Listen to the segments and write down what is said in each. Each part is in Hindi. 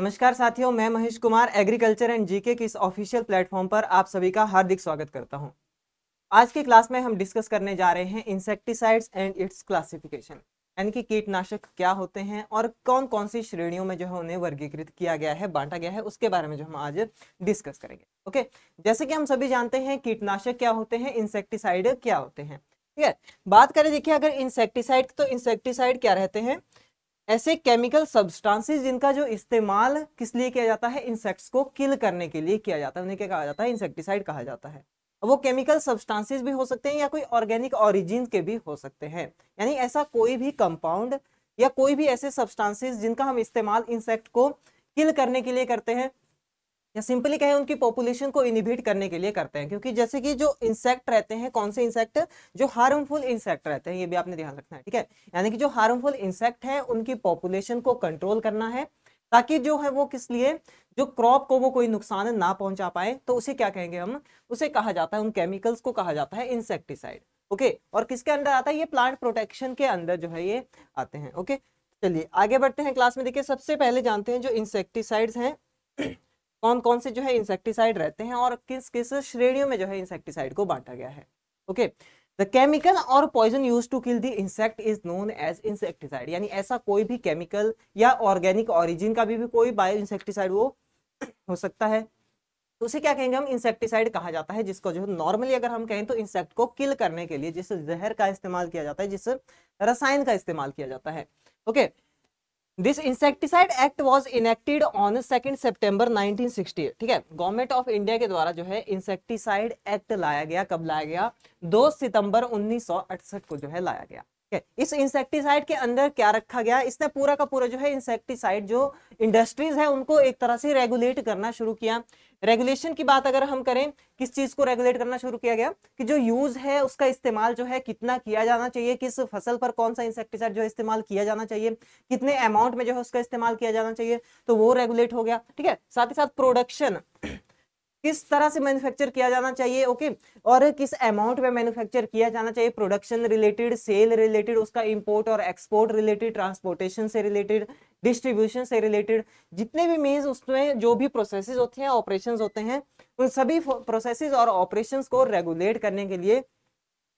नमस्कार साथियों मैं Mahesh Kumar agriculture and GK के इस ऑफिशियल प्लेटफॉर्म पर आप सभी का हार्दिक स्वागत करता हूं। आज की क्लास में हम डिस्कस करने जा रहे हैं इंसेक्टिसाइड्स एंड इट्स क्लासिफिकेशन यानी कि कीटनाशक क्या होते हैं और कौन कौन सी श्रेणियों में जो है उन्हें वर्गीकृत किया गया है बांटा गया है उसके बारे में जो हम आज डिस्कस करेंगे ओके जैसे कि हम सभी जानते हैं कीटनाशक क्या होते हैं इंसेक्टिसाइड क्या होते हैं ठीक है बात करें देखिए अगर इंसेक्टिसाइड तो इंसेक्टिसाइड क्या रहते हैं ऐसे केमिकल सब्सटेंसेस जिनका जो इस्तेमाल किस लिए किया जाता है इंसेक्ट्स को किल करने के लिए किया जाता है उन्हें क्या कहा जाता है इंसेक्टिसाइड कहा जाता है वो केमिकल सब्सटेंसेस भी हो सकते हैं या कोई ऑर्गेनिक ऑरिजिन के भी हो सकते हैं यानी ऐसा कोई भी कंपाउंड या कोई भी ऐसे सब्सटेंसेस जिनका हम इस्तेमाल इंसेक्ट को किल करने के लिए करते हैं या सिंपली कहें उनकी पॉपुलेशन को इनिबिट करने के लिए करते हैं क्योंकि जैसे कि जो इंसेक्ट रहते हैं कौन से इंसेक्ट जो हार्मफुल इंसेक्ट रहते हैं ये भी आपने ध्यान रखना है ठीक है यानी कि जो हार्मफुल इंसेक्ट है उनकी पॉपुलेशन को कंट्रोल करना है ताकि जो है वो किस लिए जो क्रॉप को वो कोई नुकसान ना पहुंचा पाए तो उसे क्या कहेंगे हम उसे कहा जाता है उन केमिकल्स को कहा जाता है इंसेक्टिसाइड ओके और किसके अंदर आता है ये प्लांट प्रोटेक्शन के अंदर जो है ये आते हैं ओके चलिए आगे बढ़ते हैं क्लास में देखिए सबसे पहले जानते हैं जो इंसेक्टिसाइड्स हैं कौन कौन से जो है इंसेक्टिसाइड रहते हैं और किस किस श्रेणियों में जो है इंसेक्टिसाइड को बांटा गया है ओके द केमिकल और poison use to kill the insect is known as insecticide यानी ऐसा कोई भी केमिकल या ऑर्गेनिक ऑरिजिन का भी, भी कोई बायो इंसेक्टिसाइड वो हो सकता है तो उसे क्या कहेंगे हम इंसेक्टिसाइड कहा जाता है जिसको जो नॉर्मली अगर हम कहें तो इंसेक्ट को किल करने के लिए जिस जहर का इस्तेमाल किया जाता है जिस रसायन का इस्तेमाल किया जाता है okay okay? This insecticide act was enacted on second September nineteen sixty ठीक है गवर्नमेंट ऑफ इंडिया के द्वारा जो है इंसेक्टिसाइड एक्ट लाया गया कब लाया गया दो सितंबर अड़सठ को जो है लाया गया इस इंसेक्टिसाइड के अंदर क्या रखा गया इसने पूरा का पूरा जो है इंसेक्टिसाइड जो इंडस्ट्रीज है उनको एक तरह से रेगुलेट करना शुरू किया रेगुलेशन की बात अगर हम करें किस चीज को रेगुलेट करना शुरू किया गया कि जो यूज है उसका इस्तेमाल जो है कितना किया जाना चाहिए किस फसल पर कौन सा इंसेक्टिसाइड जो है इस्तेमाल किया जाना चाहिए कितने अमाउंट में जो है उसका इस्तेमाल किया जाना चाहिए तो वो रेगुलेट हो गया ठीक है साथ ही साथ प्रोडक्शन किस तरह से मैन्युफैक्चर किया जाना चाहिए ओके और किस अमाउंट में मैन्युफैक्चर किया जाना चाहिए प्रोडक्शन रिलेटेड सेल रिलेटेड उसका इंपोर्ट और एक्सपोर्ट रिलेटेड ट्रांसपोर्टेशन से रिलेटेड डिस्ट्रीब्यूशन से रिलेटेड जितने भी मीन उसमें जो भी प्रोसेसेस होते हैं ऑपरेशन होते हैं उन सभी प्रोसेसेस और ऑपरेशन को रेगुलेट करने के लिए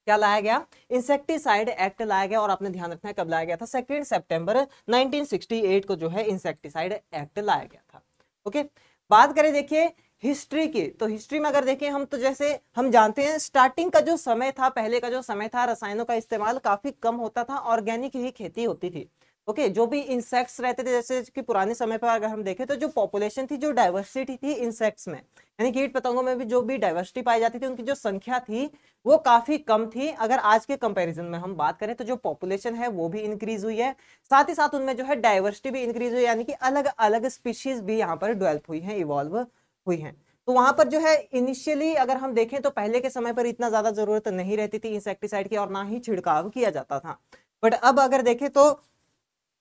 क्या लाया गया इंसेक्टिसाइड एक्ट लाया गया और आपने ध्यान रखना है कब लाया गया था सेकेंड सेप्टेम्बर नाइनटीन को जो है इंसेक्टिसाइड एक्ट लाया गया था ओके बात करें देखिए हिस्ट्री की तो हिस्ट्री में अगर देखें हम तो जैसे हम जानते हैं स्टार्टिंग का जो समय था पहले का जो समय था रसायनों का इस्तेमाल काफी कम होता था ऑर्गेनिक ही खेती होती थी ओके जो भी इंसेक्ट्स रहते थे जैसे कि पुराने समय पर अगर हम देखें तो जो पॉपुलेशन थी जो डाइवर्सिटी थी इंसेक्ट्स में यानी कीट पतंगों में भी जो भी डाइवर्सिटी पाई जाती थी उनकी जो संख्या थी वो काफी कम थी अगर आज के कंपैरिजन में हम बात करें तो जो पॉपुलेशन है वो भी इंक्रीज हुई है साथ ही साथ उनमें जो है डाइवर्सिटी भी इंक्रीज हुई यानी कि अलग अलग स्पीशीज भी यहाँ पर डेवेल्प हुई है इवॉल्व हुई हैं तो वहां पर जो है इनिशियली अगर हम देखें तो पहले के समय पर इतना ज्यादा जरूरत नहीं रहती थी इंसेक्टिसाइड की और ना ही छिड़काव किया जाता था बट अब अगर देखें तो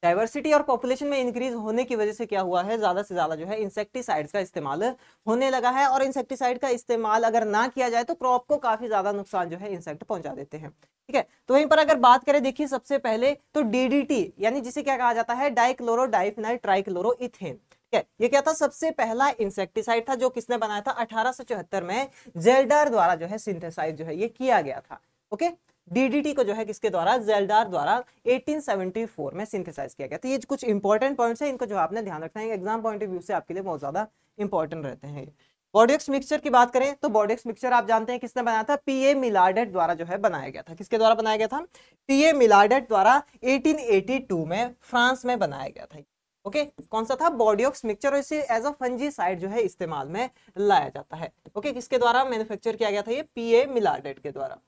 डाइवर्सिटी और पॉपुलेशन में इंक्रीज होने की वजह से क्या हुआ है ज्यादा से ज्यादा जो है इंसेक्टिसाइड्स का इस्तेमाल होने लगा है और इंसेक्टिसाइड का इस्तेमाल अगर ना किया जाए तो क्रॉप को काफी ज्यादा नुकसान जो है इंसेक्ट पहुंचा देते हैं ठीक है तो वहीं पर अगर बात करें देखिए सबसे पहले तो डीडीटी यानी जिसे क्या कहा जाता है डाइक्लोरो डाइफिनाइल ट्राइक्लोरो इथेन ये क्या था सबसे पहला इंसेक्टिसाइड था जो किसने बनाया था अठारह में जेलडार द्वारा जो है सिंथेसाइज जो है ये किया गया था ओके डीडीटी को जो है किसके द्वारा जेलडार द्वारा 1874 में सिंथेसाइज किया गया था ये कुछ इंपॉर्टेंट पॉइंट्स हैं इनको जो आपने ध्यान रखना है एग्जाम पॉइंट ऑफ व्यू से आपके लिए बहुत ज्यादा इंपॉर्टेंट रहते हैं बॉडीक्स मिक्सचर की बात करें तो बॉडीक्स मिक्सचर आप जानते हैं किसने बनाया था पीए मिलाडेट द्वारा जो है बनाया गया था किसके द्वारा बनाया गया था पीए मिलाडेट द्वारा 1882 में फ्रांस में बनाया गया था ओके कौन सा था बॉडियोक्स मिक्सचर और इसे एज अ फंजी साइड जो है इस्तेमाल में लाया जाता है ओके किसके द्वारा मैन्युफैक्चर किया गया था ये पीए मिलाडेट के द्वारा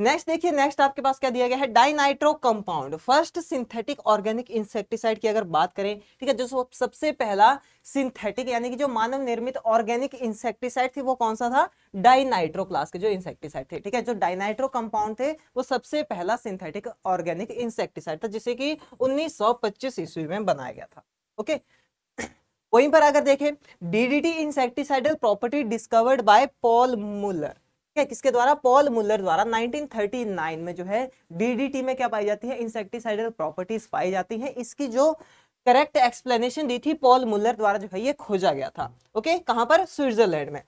नेक्स्ट देखिए नेक्स्ट आपके पास क्या दिया गया है dinitro compound first synthetic organic insecticide की अगर बात करें ठीक है जो सबसे पहला सिंथेटिक यानी कि जो मानव निर्मित ऑर्गेनिक इंसेक्टिसाइड थी वो कौन सा था डाइनाइट्रो क्लास के जो इंसेक्टिसाइड थे ठीक है जो डाइनाइट्रो कंपाउंड थे वो सबसे पहला सिंथेटिक ऑर्गेनिक इंसेक्टिसाइड था जिसे की उन्नीस ईस्वी में बनाया गया था ओके वहीं पर अगर देखें DDT insecticidal property discovered by Paul Muller है किसके द्वारा पॉल मुलर द्वारा 1939 में जो है डीडीटी में क्या पाई जाती है इंसेक्टिसाइडल प्रॉपर्टीज पाई जाती है इसकी जो करेक्ट एक्सप्लेनेशन दी थी पॉल मुलर द्वारा जो है ये खोजा गया था ओके कहां पर स्विट्जरलैंड में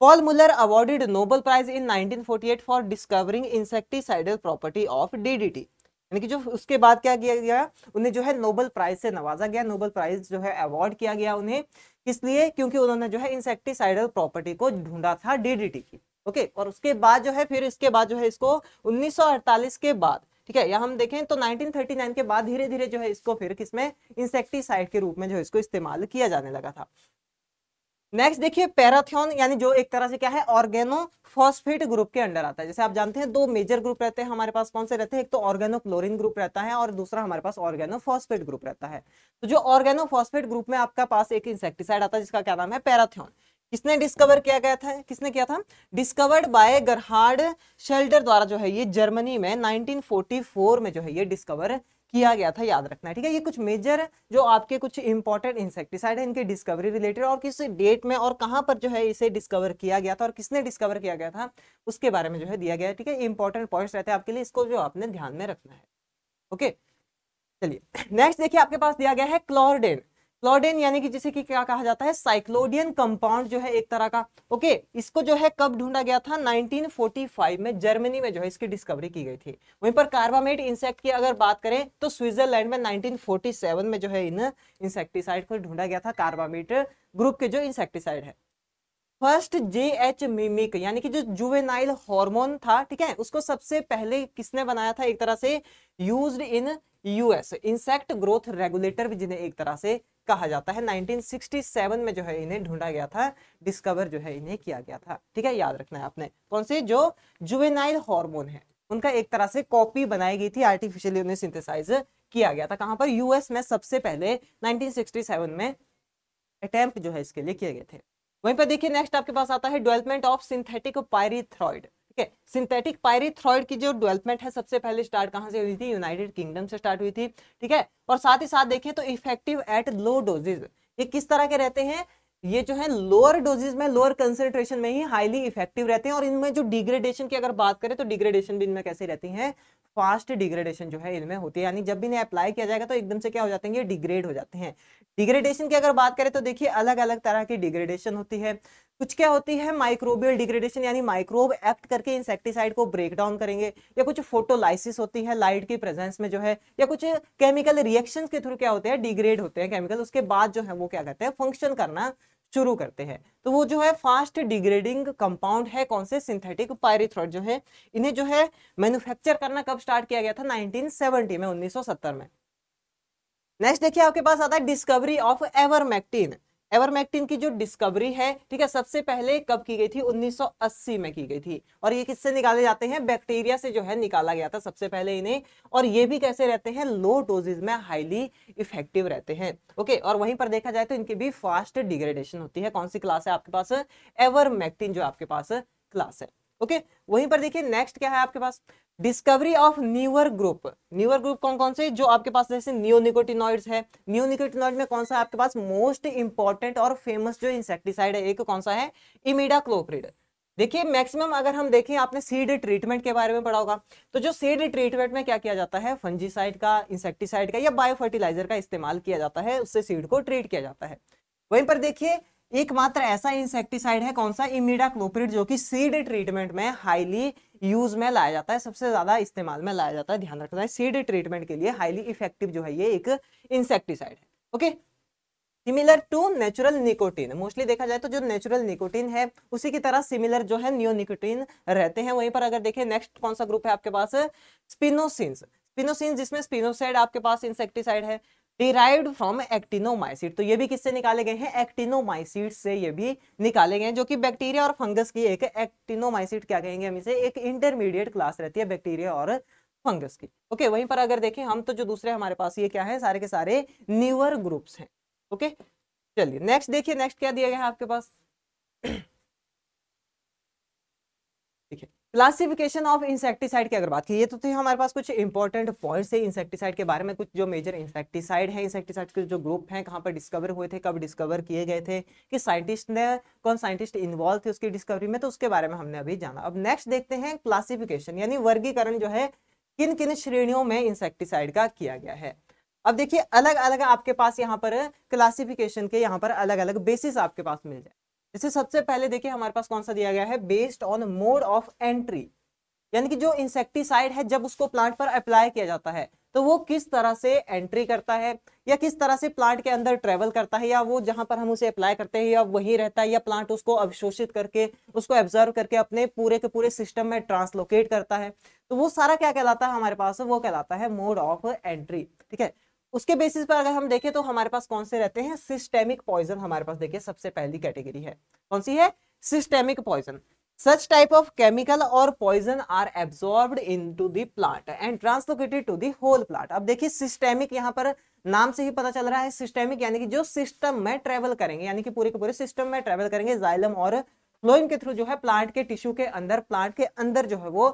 Paul Muller awarded Nobel prize in nineteen for discovering insecticidal property of D कि जो उसके बाद क्या किया गया उन्हें जो है नोबल प्राइज से नवाजा गया नोबल प्राइज जो है अवार्ड किया गया उन्हें इसलिए क्योंकि उन्होंने जो है इंसेक्टिसाइडल प्रॉपर्टी को ढूंढा था डीडीटी की ओके okay, और उसके बाद जो है फिर इसके बाद जो है इसको 1948 के बाद ठीक है या हम देखें तो 1939 के बाद धीरे धीरे जो है इसको फिर किसमें इंसेक्टिसाइड के रूप में जो है इसको इस्तेमाल किया जाने लगा था नेक्स्ट देखिए पैराथियन यानी जो एक तरह से क्या है ऑर्गेनोफॉस्फेट ग्रुप के अंडर आता है जैसे आप जानते हैं दो मेजर ग्रुप रहते हैं हमारे पास कौन से रहते हैं एक तो क्लोरिन ग्रुप रहता है और दूसरा हमारे पास ऑर्गेनोफॉस्फेट ग्रुप रहता है तो जो ऑर्गेनोफॉस्फेट ग्रुप में आपका पास एक इंसेक्टिसाइड आता है जिसका क्या नाम है पैराथियन किसने डिस्कवर किया गया था किसने किया था डिस्कवर्ड बाय गरहार्ड शेल्टर द्वारा जो है ये जर्मनी में 1944 में जो है ये डिस्कवर किया गया था याद रखना ठीक है ये कुछ मेजर जो आपके कुछ इंपॉर्टेंट इंसेक्टिसाइड है इनके डिस्कवरी रिलेटेड और किस डेट में और कहां पर जो है इसे डिस्कवर किया गया था और किसने डिस्कवर किया गया था उसके बारे में जो है दिया गया ठीक है इंपॉर्टेंट पॉइंट रहते हैं आपके लिए इसको जो आपने ध्यान में रखना है ओके चलिए नेक्स्ट देखिए आपके पास दिया गया है क्लोरडेन क्लोडेन यानी कि जिसे कि क्या कहा जाता है साइक्लोडियन कंपाउंड जो है एक तरह का ओके इसको जो है कब ढूंढा गया था 1945 में जर्मनी में जो है इसकी डिस्कवरी की गई थी वहीं पर कार्बामेट इंसेक्ट की अगर बात करें तो स्विट्जरलैंड में 1947 में जो है इन इंसेक्टिसाइड को ढूंढा गया था कार्बामेट ग्रुप के जो इंसेक्टिसाइड है फर्स्ट जे एच मिमिक यानी कि जो जुवेनाइल हार्मोन था ठीक है उसको सबसे पहले किसने बनाया था एक तरह से used in US insect growth regulator भी जिन्हें एक तरह से कहा जाता है 1967 में जो है इन्हें ढूंढा गया था डिस्कवर जो है इन्हें किया गया था ठीक है याद रखना है आपने कौन से जो जुवेनाइल हार्मोन है उनका एक तरह से कॉपी बनाई गई थी आर्टिफिशियली उन्हें सिंथेसाइज किया गया था कहां पर यूएस में सबसे पहले 1967 में अटेम्प्ट जो है इसके लिए किए गए थे वहीं पर देखिए नेक्स्ट आपके पास आता है डेवलपमेंट ऑफ सिंथेटिक पायरीथ्रॉइड ठीक है सिंथेटिक पायरीथ्रॉइड की जो डेवलपमेंट है सबसे पहले स्टार्ट कहां से हुई थी यूनाइटेड किंगडम से स्टार्ट हुई थी ठीक है और साथ ही साथ देखें तो इफेक्टिव एट लो डोजेज ये किस तरह के रहते हैं ये जो है लोअर डोजेज में लोअर कंसेंट्रेशन में ही हाईली इफेक्टिव रहते हैं और इनमें जो डिग्रेडेशन की अगर बात करें तो डिग्रेडेशन भी इनमें कैसे रहती है फास्ट डिग्रेडेशन जो है इनमें होती है यानी जब भी इन्हें अप्लाई किया जाएगा तो एकदम से क्या हो जाते हैं ये डिग्रेड हो जाते हैं डिग्रेडेशन की अगर बात करें तो देखिए अलग अलग तरह की डिग्रेडेशन होती है कुछ क्या होती है माइक्रोबियल डिग्रेडेशन यानी माइक्रोब एक्ट करके इंसेक्टिसाइड को ब्रेक डाउन करेंगे या कुछ फोटोलाइसिस होती है लाइट की प्रेजेंस में जो है या कुछ केमिकल रिएक्शंस के थ्रू क्या होते हैं डिग्रेड होते हैं केमिकल उसके बाद जो है वो क्या करते हैं फंक्शन करना शुरू करते हैं तो वो जो है फास्ट डिग्रेडिंग कंपाउंड है कौन से सिंथेटिक पायरीथ्रॉइड जो है इन्हें जो है मैन्युफैक्चर करना कब स्टार्ट किया गया था 1970 में सत्तर में नेक्स्ट देखिए आपके पास आता है डिस्कवरी ऑफ एवरमैक्टिन एवरमैक्टिन की जो डिस्कवरी है ठीक है सबसे पहले कब की गई थी 1980 में की गई थी और ये किससे निकाले जाते हैं बैक्टीरिया से जो है निकाला गया था सबसे पहले इन्हें और ये भी कैसे रहते हैं लो डोजेज में हाईली इफेक्टिव रहते हैं ओके और वहीं पर देखा जाए तो इनकी भी फास्ट डिग्रेडेशन होती है कौन सी क्लास है आपके पास एवर जो आपके पास क्लास है ओके वहीं पर देखिए नेक्स्ट क्या है आपके पास discovery of newer group newer group कौन कौन से जो आपके पास जैसे नियोनिकोटिनॉइड्स है नियोनिकोटिनॉइड में कौन सा आपके पास मोस्ट इंपॉर्टेंट और फेमस जो इंसेक्टिसाइड है एक कौन सा है इमिडा क्लोप्रिड देखिए मैक्सिमम अगर हम देखें आपने सीड ट्रीटमेंट के बारे में पढ़ा होगा तो जो सीड ट्रीटमेंट में क्या किया जाता है फंजीसाइड का इंसेक्टिसाइड का या बायोफर्टिलाइजर का इस्तेमाल किया जाता है उससे सीड को ट्रीट किया जाता है वहीं पर देखिए एकमात्र ऐसा इंसेक्टिसाइड है कौन सा इमिडा क्लोप्रिड जो कि सीड ट्रीटमेंट में हाईली यूज में लाया जाता है सबसे ज्यादा इस्तेमाल में लाया जाता है ध्यान रखना है सीड ट्रीटमेंट के लिए हाईली इफेक्टिव जो है ये एक इंसेक्टिसाइड है okay similar to natural nicotine mostly देखा जाए तो जो नेचुरल निकोटीन है उसी की तरह सिमिलर जो है नियोनिकोटीन रहते हैं वहीं पर अगर देखें नेक्स्ट कौन सा ग्रुप है आपके पास स्पिनोसिन स्पिनोसिन जिसमें स्पिनोसाइड आपके पास इंसेक्टिसाइड है डिराइव फ्रॉम एक्टिनोमाइसिड तो ये भी किससे निकाले गए हैं एक्टिनोमाइसिड से ये भी निकाले गए हैं जो कि बैक्टीरिया और फंगस की एक एक्टिनोमाइसिट क्या कहेंगे हम इसे एक इंटरमीडिएट क्लास रहती है बैक्टीरिया और फंगस की ओके वहीं पर अगर देखें हम तो जो दूसरे हमारे पास ये क्या है सारे के सारे न्यूअर ग्रुप्स हैं ओके चलिए नेक्स्ट देखिए नेक्स्ट क्या दिया गया है आपके पास क्लासिफिकेशन ऑफ इंसेक्टिसाइड की अगर बात की ये तो थी हमारे पास कुछ इंपॉर्टेंट पॉइंट्स है इंसेक्टिसाइड के बारे में कुछ जो मेजर इंसेक्टिसाइड है इंसेक्टिसाइड के जो ग्रुप हैं कहाँ पर डिस्कवर हुए थे कब डिस्कवर किए गए थे कि साइंटिस्ट ने कौन साइंटिस्ट इन्वॉल्व थे उसकी डिस्कवरी में तो उसके बारे में हमने अभी जाना अब नेक्स्ट देखते हैं क्लासिफिकेशन यानी वर्गीकरण जो है किन किन श्रेणियों में इंसेक्टिसाइड का किया गया है अब देखिए अलग अलग आपके पास यहाँ पर क्लासिफिकेशन के यहाँ पर अलग अलग बेसिस आपके पास मिल जाए जैसे सबसे पहले देखिए हमारे पास कौन सा दिया गया है based on mode of entry यानी कि जो इंसेक्टिसाइड है जब उसको प्लांट पर अप्लाई किया जाता है तो वो किस तरह से एंट्री करता है या किस तरह से प्लांट के अंदर ट्रेवल करता है या वो जहां पर हम उसे अप्लाई करते हैं या वहीं रहता है या प्लांट उसको अवशोषित करके उसको एब्जर्व करके अपने पूरे के पूरे सिस्टम में ट्रांसलोकेट करता है तो वो सारा क्या कहलाता है हमारे पास वो कहलाता है मोड ऑफ एंट्री ठीक है उसके बेसिस पर अगर हम देखें तो हमारे पास कौन से रहते हैं सिस्टेमिक पॉइजन हमारे पास देखिए सबसे पहली कैटेगरी है कौन सी है systemic poison such type of chemical or poison are absorbed into the plant and translocated to the whole अब देखिए सिस्टेमिक यहाँ पर नाम से ही पता चल रहा है सिस्टेमिक यानी कि जो सिस्टम में ट्रेवल करेंगे यानी कि पूरे के पूरे सिस्टम में ट्रेवल करेंगे जाइलम और फ्लोइम के थ्रू जो है प्लांट के टिश्यू के अंदर प्लांट के अंदर जो है वो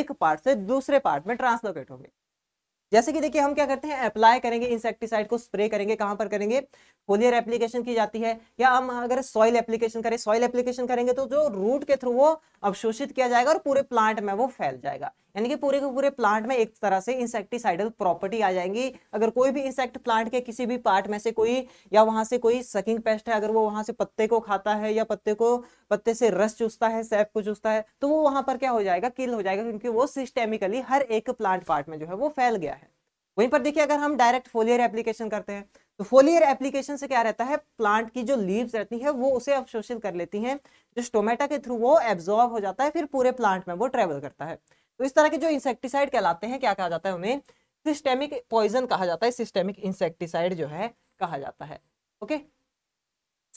एक पार्ट से दूसरे पार्ट में ट्रांसलोकेट होंगे जैसे कि देखिए हम क्या करते हैं अप्लाई करेंगे इंसेक्टिसाइड को स्प्रे करेंगे कहां पर करेंगे फोलियर एप्लीकेशन की जाती है या हम अगर सॉइल एप्लीकेशन करें सॉइल एप्लीकेशन करेंगे तो जो रूट के थ्रू वो अवशोषित किया जाएगा और पूरे प्लांट में वो फैल जाएगा यानी कि पूरे के पूरे प्लांट में एक तरह से इंसेक्टिसाइडल प्रॉपर्टी आ जाएंगी अगर कोई भी इंसेक्ट प्लांट के किसी भी पार्ट में से कोई या वहां से कोई सकिंग पेस्ट है अगर वो वहां से पत्ते को खाता है या पत्ते को पत्ते से रस चूसता है सैप को चूसता है तो वो वहां पर क्या हो जाएगा किल हो जाएगा क्योंकि वो सिस्टेमिकली हर एक प्लांट पार्ट में जो है वो फैल गया है वहीं पर देखिए अगर हम डायरेक्ट फोलियर एप्लीकेशन करते हैं तो फोलियर एप्लीकेशन से क्या रहता है प्लांट की जो लीव्स रहती है वो उसे अवशोषित कर लेती हैं जो स्टोमेटा के थ्रू वो एब्जॉर्व हो जाता है फिर पूरे प्लांट में वो ट्रेवल करता है तो इस तरह के जो इंसेक्टिसाइड कहलाते हैं क्या कहा जाता है उन्हें सिस्टेमिक पॉइजन कहा जाता है सिस्टेमिक इंसेक्टिसाइड जो है कहा जाता है okay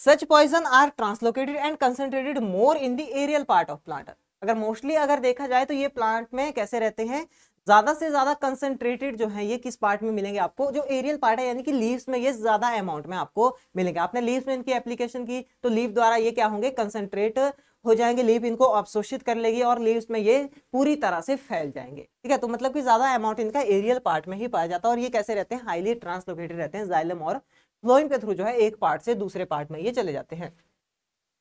such poison are translocated and concentrated more in the aerial part of plant अगर मोस्टली अगर देखा जाए तो ये प्लांट में कैसे रहते हैं ज्यादा से ज्यादा कंसेंट्रेटेड जो है ये किस पार्ट में मिलेंगे आपको जो एरियल पार्ट है यानी कि लीव्स में ये ज्यादा अमाउंट में आपको मिलेंगे आपने लीव्स में इनकी एप्लीकेशन की तो लीव द्वारा ये क्या होंगे कंसेंट्रेट हो जाएंगे लीव इनको अवशोषित कर लेगी और लीव में ये पूरी तरह से फैल जाएंगे ठीक है तो मतलब कि ज्यादा अमाउंट इनका एरियल पार्ट में ही पाया जाता है और ये कैसे रहते हैं हाईली ट्रांसलोकेटेड रहते हैं जाइलम और के थ्रू जो है एक पार्ट से दूसरे पार्ट में ये चले जाते हैं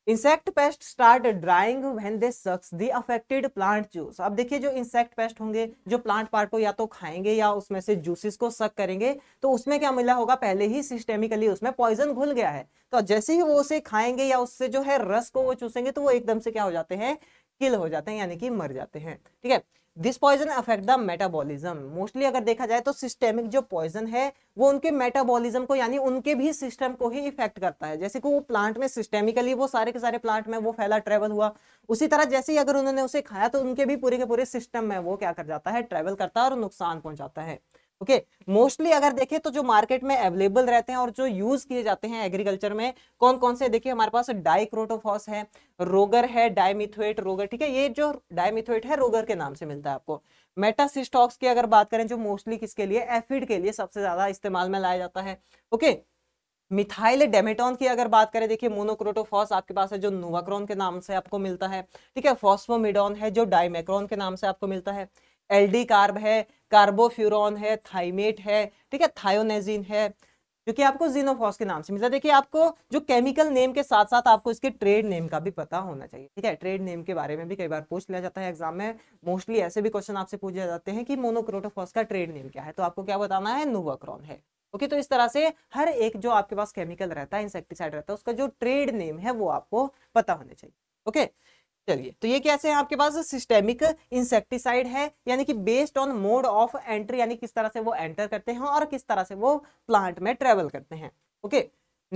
insect pest start drying when they sucks the affected plant juice अब देखिए जो इंसेक्ट पेस्ट होंगे जो प्लांट पार्ट को या तो खाएंगे या उसमें से जूसेस को सक करेंगे तो उसमें क्या मिला होगा पहले ही सिस्टेमिकली उसमें पॉइजन घुल गया है तो जैसे ही वो उसे खाएंगे या उससे जो है रस को वो चूसेंगे तो वो एकदम से क्या हो जाते हैं किल हो जाते हैं यानी कि मर जाते हैं ठीक है this poison affect the metabolism mostly अगर देखा जाए तो सिस्टेमिक जो पॉइजन है वो उनके मेटाबॉलिज्म को यानी उनके भी सिस्टम को ही इफेक्ट करता है जैसे कि वो प्लांट में सिस्टेमिकली वो सारे के सारे प्लांट में वो फैला ट्रेवल हुआ उसी तरह जैसे ही अगर उन्होंने उसे खाया तो उनके भी पूरे के पूरे सिस्टम में वो क्या कर जाता है ट्रेवल करता है और नुकसान पहुंचाता है ओके okay, मोस्टली अगर देखें तो जो मार्केट में अवेलेबल रहते हैं और जो यूज किए जाते हैं एग्रीकल्चर में कौन कौन से देखिए हमारे पास डाइक्रोटोफॉस है रोगर है डायमिथोएट रोगर ठीक है ये जो डायमिथोएट है रोगर के नाम से मिलता है आपको मेटासिस्टॉक्स की अगर बात करें जो मोस्टली किसके लिए एफिड के लिए सबसे ज्यादा इस्तेमाल में लाया जाता है ओके okay, मिथाइल डेमेटॉन की अगर बात करें देखिए मोनोक्रोटोफॉस आपके पास है जो नोवाक्रोन के नाम से आपको मिलता है ठीक है फॉस्फोमिडॉन है जो डायमेक्रोन के नाम से आपको मिलता है एलडी कार्ब है कार्बोफ्यूरोन है थाइमेट है ठीक है थायोनेजिन है जो कि आपको जीनोफॉस के नाम से मिलता है देखिए आपको जो केमिकल नेम के साथ साथ आपको इसके ट्रेड नेम का भी पता होना चाहिए ठीक है ट्रेड नेम के बारे में भी कई बार पूछ लिया जाता है एग्जाम में मोस्टली ऐसे भी क्वेश्चन आपसे पूछे जाते हैं कि मोनोक्रोटोफॉस का ट्रेड नेम क्या है तो आपको क्या बताना है नोवाक्रॉन है ओके okay, तो इस तरह से हर एक जो आपके पास केमिकल रहता है इंसेक्टिसाइड रहता है उसका जो ट्रेड नेम है वो आपको पता होना चाहिए ओके okay? चलिए तो ये कैसे है आपके पास सिस्टेमिक इंसेक्टिसाइड है यानी कि based on mode of entry यानी किस तरह से वो एंटर करते हैं और किस तरह से वो प्लांट में ट्रेवल करते हैं ओके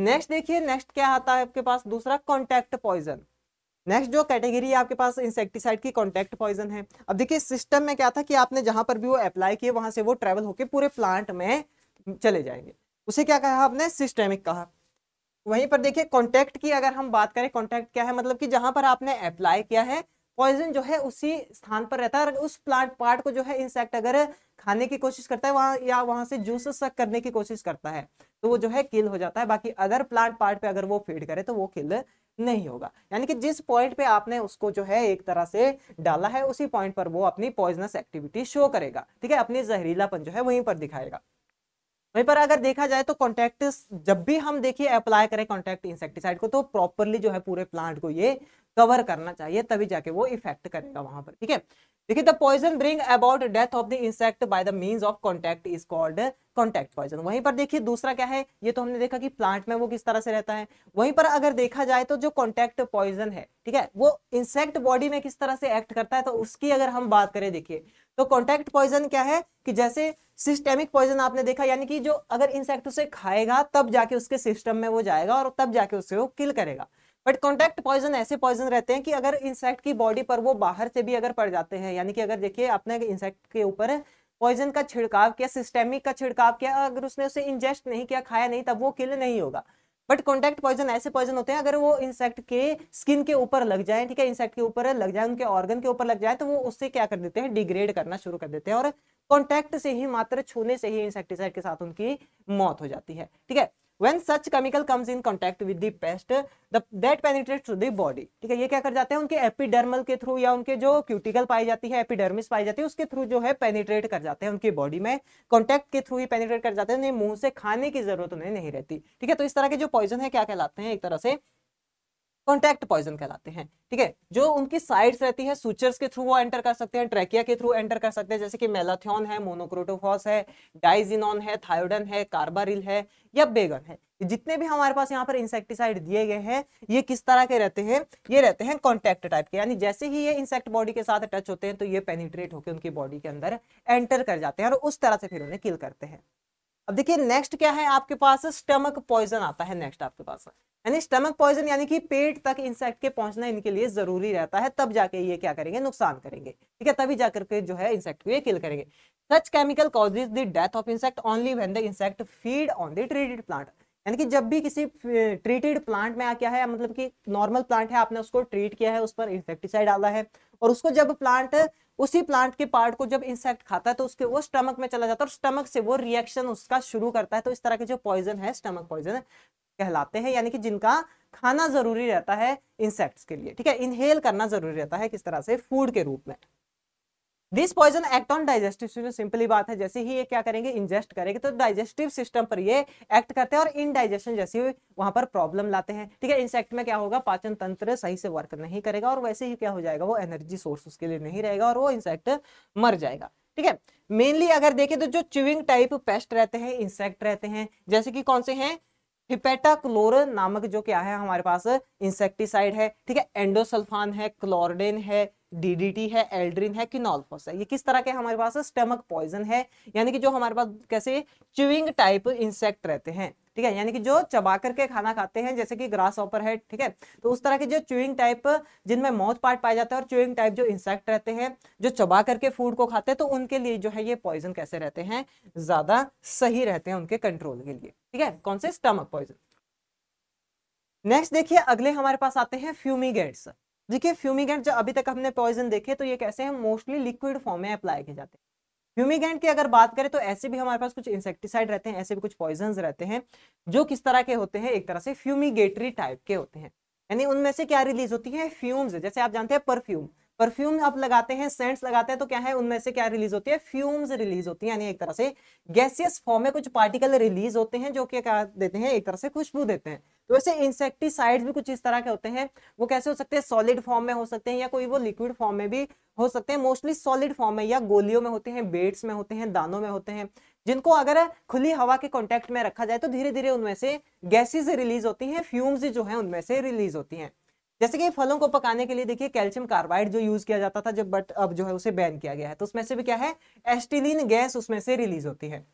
नेक्स्ट देखिए नेक्स्ट क्या आता है आपके पास दूसरा कॉन्टैक्ट पॉइजन नेक्स्ट जो कैटेगरी है आपके पास इंसेक्टिसाइड की कॉन्टैक्ट पॉइजन है अब देखिए सिस्टम में क्या था कि आपने जहां पर भी वो अप्लाई किए वहां से वो ट्रेवल होके पूरे प्लांट में चले जाएंगे उसे क्या कहा आपने सिस्टेमिक कहा वहीं पर देखिए कॉन्टैक्ट की अगर हम बात करें कॉन्टैक्ट क्या है मतलब कि जहां पर आपने अप्लाई किया है पॉइजन जो है उसी स्थान पर रहता है उस प्लांट पार्ट को जो है इंसेक्ट अगर खाने की कोशिश करता है वहां या वहां से जूस सक करने की कोशिश करता है तो वो जो है किल हो जाता है बाकी अदर प्लांट पार्ट पे अगर वो फीड करे तो वो किल नहीं होगा यानी कि जिस पॉइंट पे आपने उसको जो है एक तरह से डाला है उसी पॉइंट पर वो अपनी पॉइजनस एक्टिविटी शो करेगा ठीक है अपनी जहरीलापन जो है वहीं पर दिखाएगा वहीं पर अगर देखा जाए तो कॉन्टैक्ट जब भी हम देखिए अप्लाई करें कॉन्टैक्ट इंसेक्टिसाइड को तो प्रॉपरली जो है पूरे प्लांट को ये कवर करना चाहिए तभी जाके वो इफेक्ट करेगा वहां पर ठीक है देखिए the poison bring about death of the insect by the means of contact is called contact poison वहीं पर देखिए दूसरा क्या है ये तो हमने देखा कि प्लांट में वो किस तरह से रहता है वहीं पर अगर देखा जाए तो जो कॉन्टैक्ट पॉइजन है ठीक है वो इंसेक्ट बॉडी में किस तरह से एक्ट करता है तो उसकी अगर हम बात करें देखिए तो कॉन्टैक्ट पॉइजन क्या है कि जैसे सिस्टेमिक पॉइजन आपने देखा यानी कि जो अगर इंसेक्ट उसे खाएगा तब जाके उसके सिस्टम में वो जाएगा और तब जाके उसे वो किल करेगा बट कॉन्टैक्ट पॉइजन ऐसे पॉइजन रहते हैं कि अगर इंसेक्ट की बॉडी पर वो बाहर से भी अगर पड़ जाते हैं यानी कि अगर देखिए अपने इंसेक्ट के ऊपर पॉइजन का छिड़काव किया सिस्टेमिक का छिड़काव किया अगर उसने उसे इंजेस्ट नहीं किया खाया नहीं तब वो किल नहीं होगा बट कॉन्टैक्ट पॉइजन ऐसे पॉइजन होते हैं अगर वो इंसेक्ट के स्किन के ऊपर लग जाए ठीक है इंसेक्ट के ऊपर लग जाए उनके ऑर्गन के ऊपर लग जाए तो वो उससे क्या कर देते हैं डिग्रेड करना शुरू कर देते हैं और कॉन्टैक्ट से ही मात्र छूने से ही इंसेक्टिसाइड के साथ उनकी मौत हो जाती है ठीक है when such chemical comes in contact with the pest the that penetrates to the body ठीक है ये क्या कर जाते हैं उनके एपिडर्मल के थ्रू या उनके जो क्यूटिकल पाई जाती है एपिडर्मिस पाई जाती है उसके थ्रू जो है पेनिट्रेट कर जाते हैं उनकी बॉडी में कॉन्टेक्ट के थ्रू ही पेनिट्रेट कर जाते हैं मुंह से खाने की जरूरत उन्हें नहीं रहती ठीक है तो इस तरह के जो पॉइजन है क्या कहलाते हैं एक तरह से कॉन्टैक्ट पॉइजन कहलाते हैं ठीक है जो उनकी साइड्स रहती है सूचर्स के थ्रू वो एंटर कर सकते हैं ट्रैकिया के थ्रू एंटर कर सकते हैं जैसे कि मेलाथियन है मोनोक्रोटोफॉस है डाइजिनॉन है थायोडन है कार्बारिल है या बेगन है जितने भी हमारे पास यहाँ पर इंसेक्टिसाइड दिए गए हैं ये किस तरह के रहते हैं ये रहते हैं कॉन्टैक्ट टाइप के यानी जैसे ही ये इंसेक्ट बॉडी के साथ टच होते हैं तो ये पेनिट्रेट होकर उनकी बॉडी के अंदर एंटर कर जाते हैं और उस तरह से फिर उन्हें किल करते हैं अब देखिए नेक्स्ट क्या है आपके पास स्टमक पॉइजन आता है नेक्स्ट आपके पास यानी स्टमक पॉइजन यानी कि पेट तक इंसेक्ट के पहुंचना इनके लिए जरूरी रहता है तब जाके ये क्या करेंगे नुकसान करेंगे ठीक है तभी जाकर के जो है इंसेक्ट को ये किल करेंगे such chemical causes the death of insect only when the insect feed on the treated plant यानी कि जब भी किसी ट्रीटेड प्लांट में आ क्या है मतलब कि नॉर्मल प्लांट है आपने उसको ट्रीट किया है उस पर इंसेक्टिसाइड डाला है और उसको जब प्लांट उसी प्लांट के पार्ट को जब इंसेक्ट खाता है तो उसके वो स्टमक में चला जाता है और स्टमक से वो रिएक्शन उसका शुरू करता है तो इस तरह के जो पॉइजन है स्टमक पॉइजन कहलाते हैं यानी कि जिनका खाना जरूरी रहता है इंसेक्ट्स के लिए ठीक है इनहेल करना जरूरी रहता है किस तरह से फूड के रूप में this poison act on digestive system simply बात है जैसे ही ये क्या करेंगे इंजेस्ट करेंगे तो डाइजेस्टिव सिस्टम पर ये एक्ट करते हैं और इनडाइजेशन जैसी वहां पर प्रॉब्लम लाते हैं ठीक है इंसेक्ट में क्या होगा पाचन तंत्र सही से वर्क नहीं करेगा और वैसे ही क्या हो जाएगा वो एनर्जी सोर्स उसके लिए नहीं रहेगा और वो इंसेक्ट मर जाएगा ठीक है मेनली अगर देखें तो जो चिविंग टाइप पेस्ट रहते हैं इंसेक्ट रहते हैं जैसे कि कौन से हैं हिपेटाक्लोर नामक जो क्या है हमारे पास इंसेक्टिसाइड है ठीक है एंडोसल्फान है क्लोरडेन है डीडीटी है एल्ड्रिन है किनोलफोस है ये किस तरह के हमारे पास स्टमक पॉइजन है यानी कि जो हमारे पास कैसे च्यूइंग टाइप इंसेक्ट रहते हैं ठीक है यानी कि जो चबा करके खाना खाते हैं जैसे कि ग्रास ऑपर है ठीक है तो उस तरह के जो चुविंग टाइप जिनमें मौत पार्ट पाया जाता है और चुविंग टाइप जो इंसेक्ट रहते हैं जो चबा करके फूड को खाते हैं तो उनके लिए जो है ये पॉइजन कैसे रहते हैं ज्यादा सही रहते हैं उनके कंट्रोल के लिए ठीक है कौन से स्टमक पॉइजन नेक्स्ट देखिए अगले हमारे पास आते हैं फ्यूमिगेट्स देखिए फ्यूमिगेंट जो अभी तक हमने पॉइजन देखे तो ये कैसे हैं मोस्टली लिक्विड फॉर्म में अप्लाई किए जाते हैं फ्यूमिगेंट की अगर बात करें तो ऐसे भी हमारे पास कुछ इंसेक्टिसाइड रहते हैं ऐसे भी कुछ पॉइजन रहते हैं जो किस तरह के होते हैं एक तरह से फ्यूमिगेटरी टाइप के होते हैं यानी उनमें से क्या रिलीज होती है फ्यूम्स जैसे आप जानते हैं परफ्यूम परफ्यूम आप लगाते हैं सेंट्स लगाते हैं तो क्या है उनमें से क्या रिलीज होती है फ्यूम्स रिलीज होती है यानी एक तरह से गैसियस फॉर्म में कुछ पार्टिकल रिलीज होते हैं जो क्या देते हैं एक तरह से खुशबू देते हैं तो वैसे इंसेक्टिसाइड्स भी कुछ इस तरह के होते हैं वो कैसे हो सकते हैं सॉलिड फॉर्म में हो सकते हैं या कोई वो लिक्विड फॉर्म में भी हो सकते हैं मोस्टली सॉलिड फॉर्म में या गोलियों में होते हैं बेड्स में होते हैं दानों में होते हैं जिनको अगर खुली हवा के कॉन्टेक्ट में रखा जाए तो धीरे धीरे उनमें से गैसेज रिलीज होती है फ्यूम्स जो है उनमें से रिलीज होती है जैसे कि फलों को पकाने के लिए देखिए कैल्शियम कार्बाइड जो यूज किया जाता था जब बट अब जो है उसे बैन किया गया है तो उसमें से भी क्या है एस्टिलीन गैस उसमें से रिलीज होती है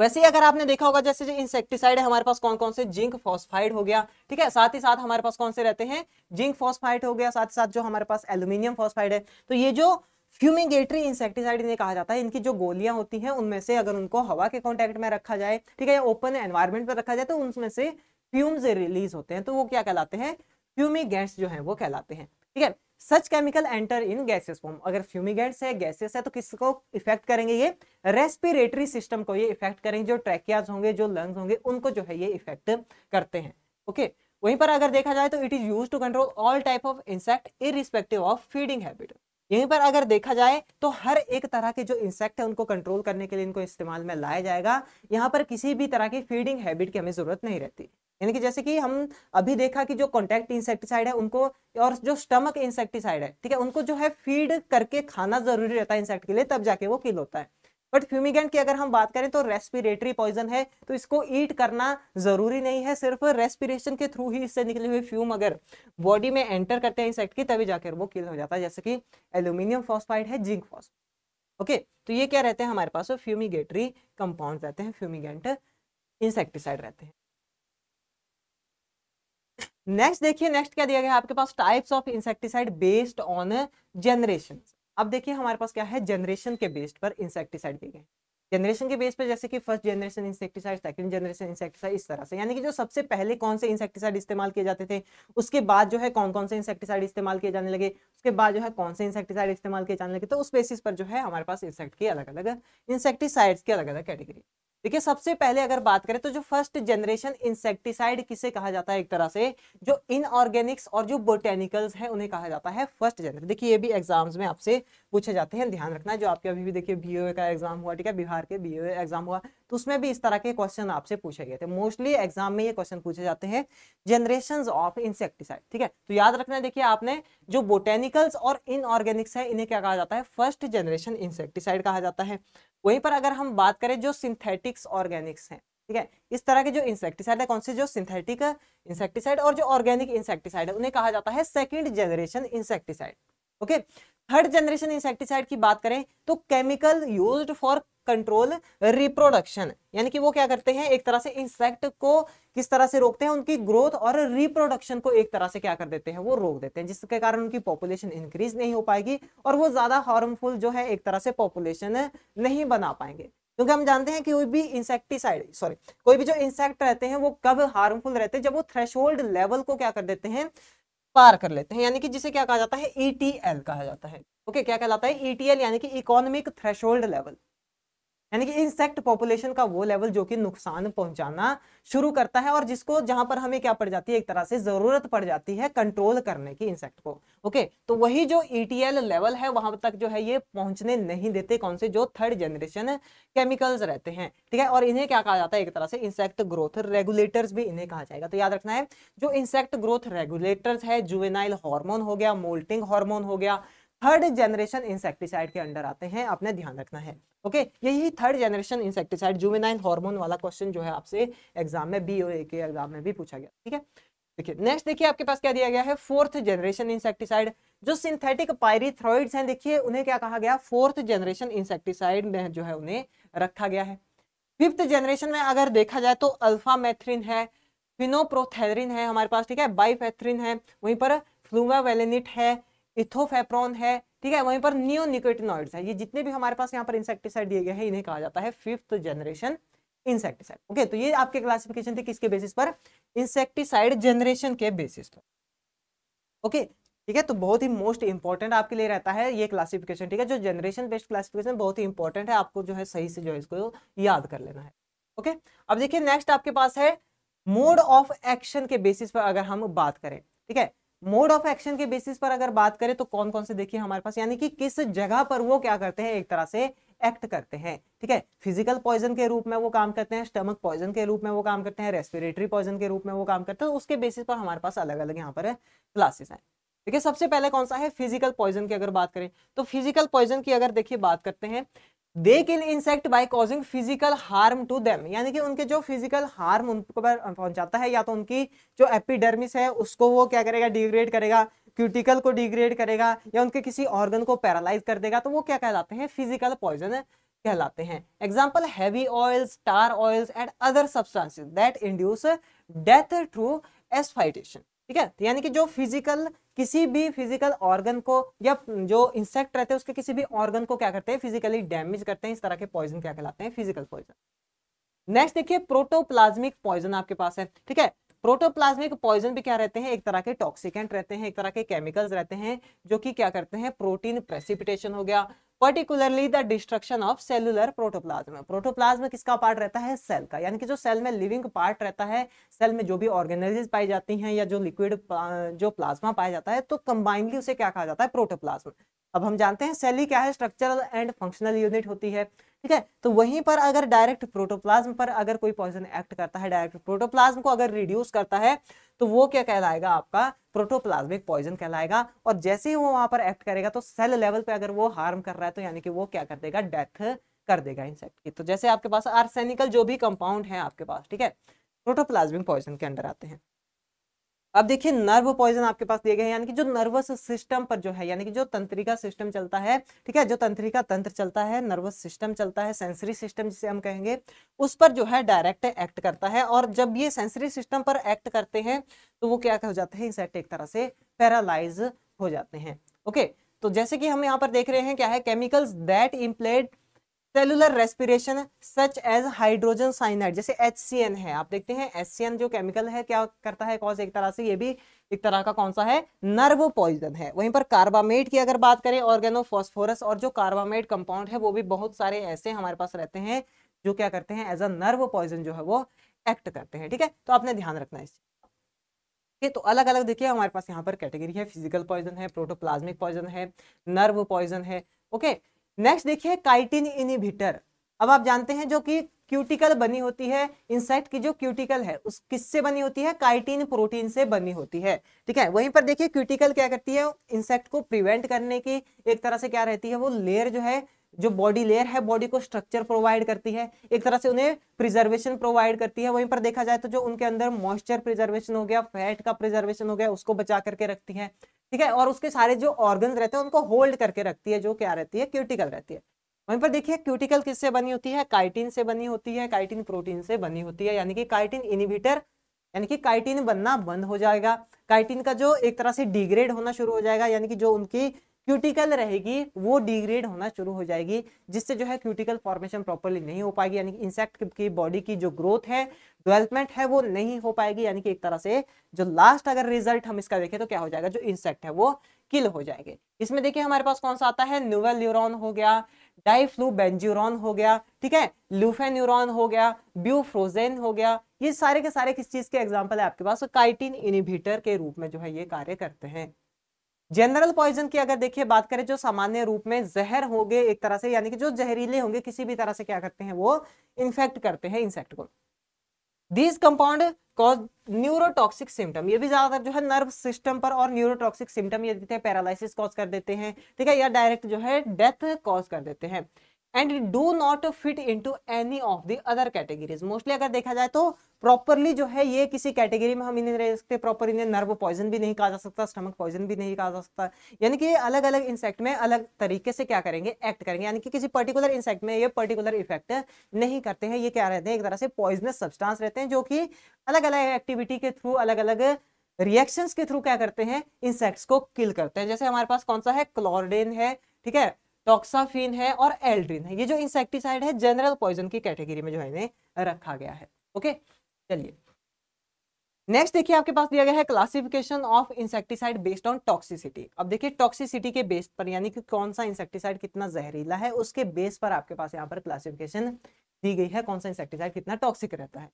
वैसे ही अगर आपने देखा होगा जैसे जो इंसेक्टिसाइड है हमारे पास कौन कौन से जिंक फॉस्फाइड हो गया ठीक है साथ ही साथ हमारे पास कौन से रहते हैं जिंक फॉस्फाइड हो गया साथ ही साथ जो हमारे पास एल्यूमिनियम फॉस्फाइड है तो ये जो फ्यूमिगेटरी इंसेक्टिसाइड इन्हें कहा जाता है इनकी जो गोलियां होती हैं उनमें से अगर उनको हवा के कॉन्टेक्ट में रखा जाए ठीक है या ओपन एनवायरमेंट पर रखा जाए तो उनमें से फ्यूम्स रिलीज होते हैं तो वो क्या कहलाते हैं फ्यूमीगेंट्स जो है वो कहलाते हैं ठीक है such chemical enter in gases form अगर फ्यूमिगेंट्स है गैसेस है तो किसको इफेक्ट करेंगे ये रेस्पिरेटरी सिस्टम को ये इफेक्ट करेंगे जो ट्रैकियाज होंगे जो लंग्स होंगे उनको जो है ये इफेक्ट करते हैं ओके वहीं पर अगर देखा जाए तो it is use to control all type of insect irrespective of feeding habit यहीं पर अगर देखा जाए तो हर एक तरह के जो इंसेक्ट है उनको कंट्रोल करने के लिए इनको इस्तेमाल में लाया जाएगा यहाँ पर किसी भी तरह की फीडिंग हैबिट की हमें जरूरत नहीं रहती यानी कि जैसे कि हम अभी देखा कि जो कॉन्टैक्ट इंसेक्टिसाइड है उनको और जो स्टमक इंसेक्टिसाइड है ठीक है उनको जो है फीड करके खाना जरूरी रहता है इंसेक्ट के लिए तब जाके वो किल होता है बट फ्यूमिगेंट की अगर हम बात करें तो रेस्पिरेटरी पॉइजन है तो इसको ईट करना जरूरी नहीं है सिर्फ रेस्पिरेशन के थ्रू ही इससे निकले हुए फ्यूम अगर बॉडी में एंटर करते हैं इंसेक्ट की तभी जाकर वो किल हो जाता है जैसे कि एल्यूमिनियम फॉस्फाइड है जिंक फॉस्फाइड ओके तो ये क्या रहते हैं हमारे पास फ्यूमिगेटरी कंपाउंड रहते हैं फ्यूमिगेंट इंसेक्टिसाइड रहते हैं नेक्स्ट देखिए नेक्स्ट क्या दिया गया आपके पास types of insecticide based on generation अब देखिए हमारे पास क्या है जनरेशन के बेस्ड पर इंसेक्टिसाइड दिए गए जनरेशन के बेस पर जैसे कि first generation insecticide second generation insecticide इस तरह से यानी कि जो सबसे पहले कौन से इंसेक्टिसाइड इस्तेमाल किए जाते थे उसके बाद जो है कौन कौन से इंसेक्टिसाइड इस्तेमाल किए जाने लगे उसके बाद जो है कौन से इंसेक्टिसाइड इस्तेमाल किए जाने लगे तो उस बेसिस पर जो है हमारे पास इंसेक्ट के अलग अलग इंसेक्टिसाइड्स के अलग अलग कैटेगरी देखिए सबसे पहले अगर बात करें तो जो फर्स्ट जनरेशन इंसेक्टिसाइड किसे कहा जाता है एक तरह से जो इनऑर्गेनिक्स और जो बोटेनिकल्स है उन्हें कहा जाता है फर्स्ट जनरेशन देखिए ये भी एग्जाम्स में आपसे पूछे जाते हैं ध्यान रखना है जो आपके अभी भी देखिए बी का एग्जाम हुआ ठीक है बिहार के बी एग्जाम हुआ तो उसमें भी इस तरह के क्वेश्चन आपसे पूछे गए थे मोस्टली एग्जाम में ये क्वेश्चन पूछे जाते हैं जनरेशन ऑफ इंसेक्टिसाइड ठीक है तो याद रखना देखिए आपने जो बोटेनिकल्स और इनऑर्गेनिक्स है इन्हें क्या कहा जाता है फर्स्ट जनरेशन इंसेक्टिसाइड कहा जाता है वहीं पर अगर हम बात करें जो सिंथेटिक्स ऑर्गेनिक्स हैं ठीक है इस तरह के जो इंसेक्टिसाइड है कौन से जो सिंथेटिक इंसेक्टिसाइड और जो ऑर्गेनिक इंसेक्टिसाइड है उन्हें कहा जाता है second generation insecticide okay third generation insecticide की बात करें तो chemical used for control reproduction यानी कि वो क्या करते हैं एक तरह से इंसेक्ट को किस तरह से रोकते हैं उनकी ग्रोथ और रिप्रोडक्शन को एक तरह से क्या कर देते हैं वो रोक देते हैं जिसके कारण उनकी पॉपुलेशन इंक्रीज नहीं हो पाएगी और वो ज्यादा हार्मफुल जो है एक तरह से पॉपुलेशन नहीं बना पाएंगे क्योंकि हम जानते हैं कि कोई भी इंसेक्टिसाइड सॉरी कोई भी जो इंसेक्ट रहते हैं वो कब हार्मफुल रहते हैं जब वो थ्रेश लेवल को क्या कर देते हैं पार कर लेते हैं यानी कि जिसे क्या कहा जाता है ईटीएल e कहा जाता है ओके क्या कहलाता है ईटीएल e यानी कि इकोनॉमिक थ्रेशोल्ड लेवल यानी कि इंसेक्ट पॉपुलेशन का वो लेवल जो कि नुकसान पहुंचाना शुरू करता है और जिसको जहां पर हमें क्या पड़ जाती है एक तरह से जरूरत पड़ जाती है कंट्रोल करने की इंसेक्ट को ओके तो वही जो ईटीएल लेवल है वहां तक जो है ये पहुंचने नहीं देते कौन से जो थर्ड जनरेशन केमिकल्स रहते हैं ठीक है और इन्हें क्या कहा जाता है एक तरह से इंसेक्ट ग्रोथ रेगुलेटर्स भी इन्हें कहा जाएगा तो याद रखना है जो इंसेक्ट ग्रोथ रेगुलेटर्स है जुवेनाइल हॉर्मोन हो गया मोल्टिंग हॉर्मोन हो गया थर्ड जनरेशन इंसेक्टिसाइड के अंडर आते हैं आपने ध्यान रखना है ओके यही third generation insecticide juvenile hormone वाला क्वेश्चन जो है आपसे एग्जाम में बी और ए के एग्जाम में भी पूछा गया ठीक है देखिए नेक्स्ट देखिए आपके पास क्या दिया गया है फोर्थ जनरेशन इंसेक्टिसाइड जो सिंथेटिक पायरीथ्रॉइड्स हैं देखिए उन्हें क्या कहा गया फोर्थ जनरेशन इंसेक्टिसाइड में जो है उन्हें रखा गया है फिफ्थ जनरेशन में अगर देखा जाए तो अल्फा मैथ्रिन है फिनोप्रोथेरिन है हमारे पास ठीक है बाइफेथ्रिन है वहीं पर फ्लूमावेलेनिट है इथोफेप्रॉन है ठीक है वहीं पर नियोनिकोटिनॉइड्स है ये जितने भी हमारे पास यहाँ पर इंसेक्टिसाइड दिए गए हैं इन्हें कहा जाता है फिफ्थ जनरेशन इंसेक्टिसाइड ओके तो ये आपके क्लासिफिकेशन थे किसके बेसिस पर इंसेक्टिसाइड जनरेशन के बेसिस पर ओके ठीक है तो बहुत ही मोस्ट इंपॉर्टेंट आपके लिए रहता है ये क्लासिफिकेशन ठीक है जो जनरेशन बेस्ड क्लासिफिकेशन बहुत ही इंपॉर्टेंट है आपको जो है सही से जो है इसको याद कर लेना है ओके अब देखिए नेक्स्ट आपके पास है मोड ऑफ एक्शन के बेसिस पर अगर हम बात करें ठीक है मोड ऑफ एक्शन के बेसिस पर अगर बात करें तो कौन कौन से देखिए हमारे पास यानी कि किस जगह पर वो क्या करते हैं एक तरह से एक्ट करते हैं ठीक है फिजिकल पॉइजन के रूप में वो काम करते हैं स्टमक पॉइजन के रूप में वो काम करते हैं रेस्पिरेटरी पॉइजन के रूप में वो काम करते हैं तो उसके बेसिस पर हमारे पास अलग अलग यहाँ पर क्लासेस हैं देखिए सबसे पहले कौन सा है फिजिकल पॉइजन की अगर बात करें तो फिजिकल पॉइजन की अगर देखिए बात करते हैं they kill insect by causing physical harm to them यानी कि उनके जो फिजिकल हार्म उनको पहुंचाता है या तो उनकी जो एपिडर्मिस है उसको वो क्या करेगा डिग्रेड करेगा क्यूटिकल को डिग्रेड करेगा या उनके किसी ऑर्गन को पैरालाइज कर देगा तो वो क्या कहलाते हैं फिजिकल पॉइजन कहलाते हैं example heavy oils tar oils and other substances that induce death through asphyxiation ठीक है तो यानी कि जो फिजिकल किसी भी फिजिकल ऑर्गन को या जो इंसेक्ट रहते हैं उसके किसी भी ऑर्गन को क्या करते हैं फिजिकली डैमेज करते हैं इस तरह के पॉइजन क्या कहलाते हैं फिजिकल पॉइजन नेक्स्ट देखिए प्रोटोप्लाज्मिक पॉइजन आपके पास है ठीक है प्रोटोप्लाज्मिक पॉइजन भी क्या रहते हैं एक तरह के टॉक्सिकेंट रहते हैं एक तरह के केमिकल्स रहते हैं जो कि क्या करते हैं प्रोटीन प्रेसिपिटेशन हो गया particularly the destruction of cellular protoplasm protoplasm किसका पार्ट रहता है सेल का यानी कि जो सेल में लिविंग पार्ट रहता है सेल में जो भी ऑर्गेनाइजेस पाई जाती हैं या जो लिक्विड जो प्लाज्मा पाया जाता है तो कंबाइनली उसे क्या कहा जाता है प्रोटोप्लाज्म अब हम जानते हैं सेल ही क्या है स्ट्रक्चरल एंड फंक्शनल यूनिट होती है ठीक है तो वहीं पर अगर डायरेक्ट प्रोटोप्लाज्म पर अगर कोई पॉइजन एक्ट करता है डायरेक्ट प्रोटोप्लाज्म को अगर रिड्यूस करता है तो वो क्या कहलाएगा आपका प्रोटोप्लाज्मिक पॉइजन कहलाएगा और जैसे ही वो वहां पर एक्ट करेगा तो सेल लेवल पे अगर वो हार्म कर रहा है तो यानी कि वो क्या कर देगा डेथ कर देगा इंसेक्ट की तो जैसे आपके पास आर्सेनिकल जो भी कंपाउंड है आपके पास ठीक है प्रोटोप्लाज्मिक पॉइजन के अंडर आते हैं अब देखिए नर्व पॉइजन आपके पास दिए गए हैं यानी कि जो नर्वस सिस्टम पर जो है यानी कि जो तंत्रिका सिस्टम चलता है ठीक है जो तंत्रिका तंत्र चलता है नर्वस सिस्टम चलता है सेंसरी सिस्टम जिसे हम कहेंगे उस पर जो है डायरेक्ट एक्ट करता है और जब ये सेंसरी सिस्टम पर एक्ट करते हैं तो वो क्या हो जाते हैं इंसेक्ट एक तरह से पैरालाइज हो जाते हैं ओके तो जैसे कि हम यहाँ पर देख रहे हैं क्या है chemicals that impaired cellular respiration such as hydrogen cyanide जैसे एच है आप देखते हैं एच जो केमिकल है क्या करता है कॉज एक तरह से ये भी एक तरह का कौन सा है नर्व पॉइजन है वहीं पर कार्बामेट की अगर बात करें ऑर्गेनोफॉस्फोरस और जो कार्बामेट कंपाउंड है वो भी बहुत सारे ऐसे हमारे पास रहते हैं जो क्या करते हैं एज अ नर्व पॉइजन जो है वो एक्ट करते हैं ठीक है तो आपने ध्यान रखना है इस तो अलग अलग देखिए हमारे पास यहाँ पर कैटेगरी है फिजिकल पॉइजन है प्रोटोप्लाज्मिक पॉइजन है नर्व पॉइजन है ओके okay? नेक्स्ट देखिए काइटिन इनिबिटर अब आप जानते हैं जो कि क्यूटिकल बनी होती है इंसेक्ट की जो क्यूटिकल है उस किससे बनी होती है काइटिन प्रोटीन से बनी होती है ठीक है वहीं पर देखिए क्यूटिकल क्या करती है इंसेक्ट को प्रिवेंट करने की एक तरह से क्या रहती है वो लेयर जो है जो बॉडी लेयर है बॉडी को स्ट्रक्चर प्रोवाइड करती है एक तरह से उन्हें प्रिजर्वेशन प्रोवाइड करती है वहीं पर देखा जाए तो जो उनके अंदर मॉइस्चर प्रिजर्वेशन हो गया फैट का प्रिजर्वेशन हो गया उसको बचा करके रखती है ठीक है और उसके सारे जो ऑर्गन रहते हैं उनको होल्ड करके रखती है जो क्या रहती है क्यूटिकल रहती है वहीं पर देखिए क्यूटिकल किससे बनी होती है काइटिन से बनी होती है काइटिन प्रोटीन से बनी होती है यानी कि काइटिन इनिबिटर यानी कि काइटिन बनना बंद हो जाएगा काइटिन का जो एक तरह से डिग्रेड होना शुरू हो जाएगा यानी कि जो उनकी क्यूटिकल रहेगी वो डिग्रेड होना शुरू हो जाएगी जिससे जो है क्यूटिकल फॉर्मेशन प्रॉपरली नहीं हो पाएगी यानी कि इंसेक्ट की बॉडी की जो ग्रोथ है डेवलपमेंट है वो नहीं हो पाएगी यानी कि एक तरह से जो लास्ट अगर रिजल्ट हम इसका देखें तो क्या हो जाएगा जो इंसेक्ट है वो किल हो जाएंगे इसमें देखिए हमारे पास कौन सा आता है न्यूवल न्यूरोन हो गया डाइफ्लूबेंज्यूरॉन हो गया ठीक है लूफे न्यूरोन हो गया ब्यूफ्रोजेन हो गया ये सारे के सारे किस चीज के एग्जाम्पल है आपके पास काइटिन इनिबिटर के रूप में जो है ये कार्य करते हैं जनरल पॉइजन की अगर देखिए बात करें जो सामान्य रूप में जहर होंगे एक तरह से यानी कि जो जहरीले होंगे किसी भी तरह से क्या करते हैं वो इन्फेक्ट करते हैं इंसेक्ट को these compound cause neurotoxic symptom ये भी ज्यादातर जो है नर्व सिस्टम पर और न्यूरोटॉक्सिक सिम्टम ये देते हैं पैरालिसिस कॉज कर देते हैं ठीक है या डायरेक्ट जो है डेथ कॉज कर देते हैं and do not fit into any of the other categories mostly अगर देखा जाए तो प्रॉपरली जो है ये किसी कैटेगरी में हम इन्हें रह सकते प्रॉपर इन्हें नर्व पॉइजन भी नहीं कहा जा सकता स्टमक पॉइजन भी नहीं कहा जा सकता यानी कि अलग अलग इंसेक्ट में अलग तरीके से क्या करेंगे एक्ट करेंगे यानी कि किसी पर्टिकुलर इंसेक्ट में ये पर्टिकुलर इफेक्ट नहीं करते हैं ये क्या रहते हैं एक तरह से पॉइजनस सब्सटांस रहते हैं जो कि अलग अलग एक्टिविटी के थ्रू अलग अलग रिएक्शन के थ्रू क्या करते हैं इंसेक्ट्स को किल करते हैं जैसे हमारे पास कौन सा है क्लोरडेन है ठीक है टॉक्साफिन है और एल्ड्रिन है ये जो इंसेक्टिसाइड है जनरल पॉइजन की कैटेगरी में जो है इन्हें रखा गया है ओके चलिए नेक्स्ट देखिए आपके पास दिया गया है classification of insecticide based on toxicity अब देखिए टॉक्सिसिटी के बेस पर यानी कि कौन सा इंसेक्टिसाइड कितना जहरीला है उसके बेस पर आपके पास यहाँ पर क्लासिफिकेशन दी गई है कौन सा इंसेक्टिसाइड कितना टॉक्सिक रहता है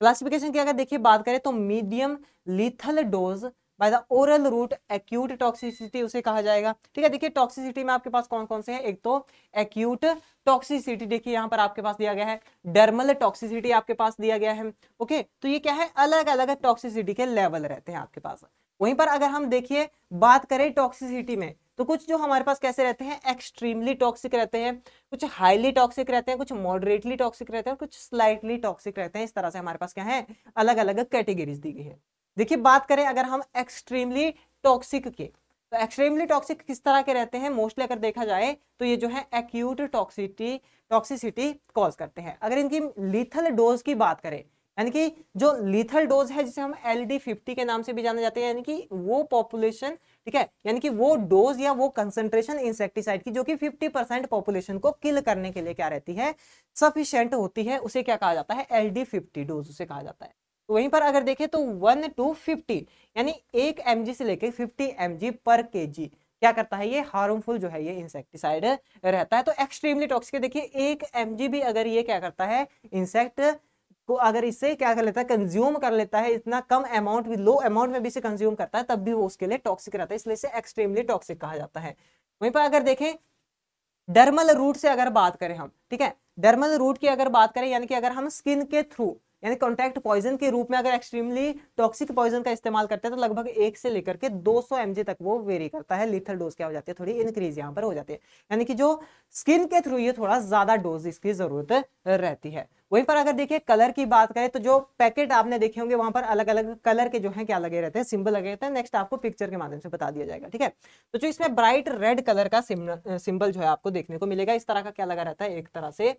क्लासिफिकेशन की अगर देखिए बात करें तो medium lethal dose by the oral route acute toxicity उसे कहा जाएगा ठीक है देखिए टॉक्सिसिटी में आपके पास कौन कौन से हैं एक तो एक्यूट टॉक्सिसिटी देखिए यहाँ पर आपके पास दिया गया है डर्मल टॉक्सिसिटी आपके पास दिया गया है ओके तो ये क्या है अलग अलग टॉक्सिसिटी के लेवल रहते हैं आपके पास वहीं पर अगर हम देखिए बात करें टॉक्सिसिटी में तो कुछ जो हमारे पास कैसे रहते हैं एक्सट्रीमली टॉक्सिक रहते हैं कुछ हाईली टॉक्सिक रहते हैं कुछ मॉडरेटली टॉक्सिक रहते हैं कुछ स्लाइटली टॉक्सिक रहते हैं इस तरह से हमारे पास क्या है अलग अलग कैटेगरीज दी गई है देखिए बात करें अगर हम एक्सट्रीमली टॉक्सिक के तो एक्सट्रीमली टॉक्सिक किस तरह के रहते हैं मोस्टली अगर देखा जाए तो ये जो है एक्यूट टॉक्सिटी टॉक्सिसिटी कॉज करते हैं अगर इनकी लीथल डोज की बात करें यानी कि जो लीथल डोज है जिसे हम एल डी फिफ्टी के नाम से भी जाने जाते हैं यानी कि वो पॉपुलेशन ठीक है यानी कि वो डोज या वो कंसेंट्रेशन इंसेक्टिसाइड की जो कि 50 परसेंट पॉपुलेशन को किल करने के लिए क्या रहती है सफिशियंट होती है उसे क्या कहा जाता है एल डी फिफ्टी डोज उसे कहा जाता है वहीं पर अगर देखें तो वन टू फिफ्टी यानी एक एम से लेकर फिफ्टी एम पर के क्या करता है ये हार्मफुल जो है ये इंसेक्टिसाइड रहता है तो एक्सट्रीमली टॉक्सिक देखिए एक एम भी अगर ये क्या करता है इंसेक्ट को अगर इसे क्या कर लेता है कंज्यूम कर लेता है इतना कम अमाउंट भी लो अमाउंट में भी इसे कंज्यूम करता है तब भी वो उसके लिए टॉक्सिक रहता है इसलिए इसे एक्सट्रीमली टॉक्सिक कहा जाता है वहीं पर अगर देखें डर्मल रूट से अगर बात करें हम ठीक है डर्मल रूट की अगर बात करें यानी कि अगर हम स्किन के थ्रू यानी कॉन्टैक्ट पॉइजन के रूप में अगर एक्सट्रीमली टॉक्सिक पॉइजन का इस्तेमाल करते हैं तो लगभग एक से लेकर के 200 एमजे तक वो वेरी करता है लिथल डोज क्या हो जाती है थोड़ी इंक्रीज यहाँ पर हो जाती है यानी कि जो स्किन के थ्रू ये थोड़ा ज्यादा डोज इसकी जरूरत रहती है वहीं पर अगर देखिए कलर की बात करें तो जो पैकेट आपने देखे होंगे वहां पर अलग अलग कलर के जो है क्या लगे रहते हैं सिंबल लगे रहते हैं नेक्स्ट आपको पिक्चर के माध्यम से बता दिया जाएगा ठीक है तो जो इसमें ब्राइट रेड कलर का सिंबल जो है आपको देखने को मिलेगा इस तरह का क्या लगा रहता है एक तरह से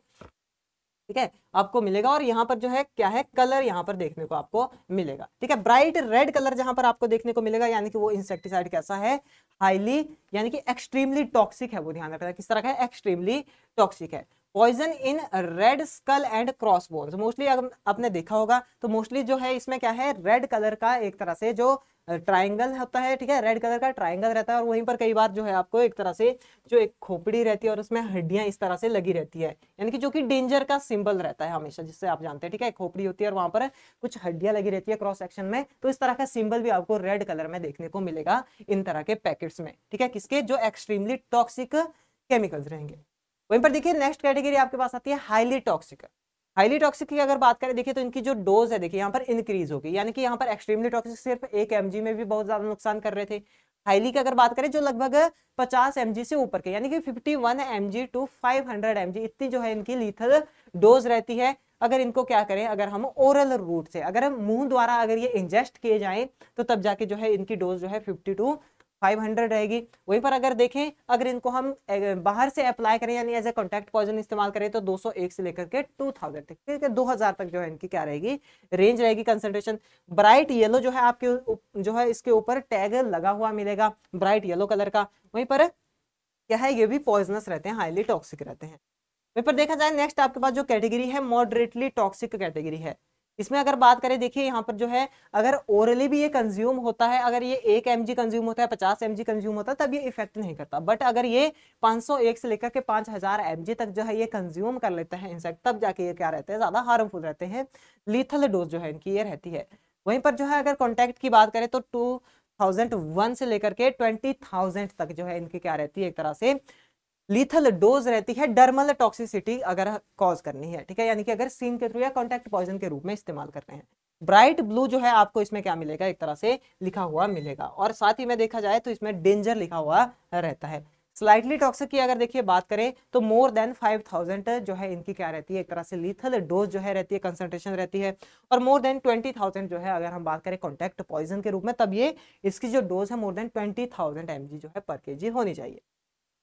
ठीक है आपको मिलेगा और यहाँ पर जो है क्या है कलर यहाँ पर देखने को आपको मिलेगा ठीक है ब्राइट रेड कलर जहां पर आपको देखने को मिलेगा यानी कि वो इंसेक्टिसाइड कैसा है हाईली यानी कि एक्सट्रीमली टॉक्सिक है वो ध्यान रखना किस तरह का है एक्सट्रीमली टॉक्सिक है poison in red skull and cross bones mostly आपने देखा होगा तो मोस्टली जो है इसमें क्या है रेड कलर का एक तरह से जो ट्राइंगल होता है ठीक है रेड कलर का ट्राइंगल रहता है और वहीं पर कई बार जो है आपको एक तरह से जो एक खोपड़ी रहती है और उसमें हड्डियां इस तरह से लगी रहती है यानी कि जो कि डेंजर का सिंबल रहता है हमेशा जिससे आप जानते हैं ठीक है खोपड़ी होती है और वहां पर कुछ हड्डियां लगी रहती है क्रॉस सेक्शन में तो इस तरह का सिंबल भी आपको रेड कलर में देखने को मिलेगा इन तरह के पैकेट्स में ठीक है किसके जो एक्सट्रीमली टॉक्सिक केमिकल्स रहेंगे वहीं पर देखिए नेक्स्ट कैटेगरी आपके पास आती है हाईली टॉक्सिक हाईली टॉक्सिक की अगर बात करें देखिए तो इनकी जो डोज है देखिए यहाँ पर इंक्रीज होगी यानी कि यहाँ पर एक्सट्रीमली टॉक्सिक सिर्फ एक एम में भी बहुत ज्यादा नुकसान कर रहे थे हाईली की अगर बात करें जो लगभग 50 एम से ऊपर के यानी कि 51 one M G to five इतनी जो है इनकी लीथल डोज रहती है अगर इनको क्या करें अगर हम ओरल रूट से अगर हम मुंह द्वारा अगर ये इंजेस्ट किए जाएं तो तब जाके जो है इनकी डोज जो है 50 टू 500 रहेगी वहीं पर अगर देखें अगर इनको हम बाहर से अप्लाई करें यानी एज ए कॉन्टैक्ट पॉइजन इस्तेमाल करें तो 201 से लेकर के 2000 तक ठीक है 2000 तक जो है इनकी क्या रहेगी रेंज रहेगी कंसनट्रेशन ब्राइट येलो जो है आपके जो है इसके ऊपर टैग लगा हुआ मिलेगा ब्राइट येलो कलर का वहीं पर क्या है ये भी पॉइजनस रहते हैं हाईली टॉक्सिक रहते हैं वहीं पर देखा जाए नेक्स्ट आपके पास जो कैटेगरी है मॉडरेटली टॉक्सिक कैटेगरी है इसमें अगर बात करें देखिए यहाँ पर जो है अगर ओरली भी ये कंज्यूम होता है अगर ये एक एम कंज्यूम होता है पचास एम कंज्यूम होता है तब ये इफेक्ट नहीं करता बट अगर ये 501 से लेकर के 5000 हजार तक जो है ये कंज्यूम कर लेते हैं इंसेक्ट तब जाके ये क्या रहते हैं ज़्यादा हार्मफुल रहते हैं लीथल डोज जो है इनकी ये रहती है वहीं पर जो है अगर कॉन्टैक्ट की बात करें तो टू थाउजेंड वन से लेकर के ट्वेंटी थाउजेंड तक जो है इनकी क्या रहती है एक तरह से लीथल डोज रहती है डर्मल टॉक्सिसिटी अगर कॉज करनी है ठीक है यानी कि अगर सीन के थ्रू या कॉन्टैक्ट पॉइजन के रूप में इस्तेमाल कर रहे हैं ब्राइट ब्लू जो है आपको इसमें क्या मिलेगा एक तरह से लिखा हुआ मिलेगा और साथ ही में देखा जाए तो इसमें डेंजर लिखा हुआ रहता है स्लाइटली टॉक्सिक की अगर देखिए बात करें तो मोर देन 5000 जो है इनकी क्या रहती है एक तरह से लीथल डोज जो है रहती है कंसंट्रेशन रहती है और मोर देन 20000 जो है अगर हम बात करें कॉन्टैक्ट पॉइजन के रूप में तब ये इसकी जो डोज है मोर देन 20000 mg जो है पर के होनी चाहिए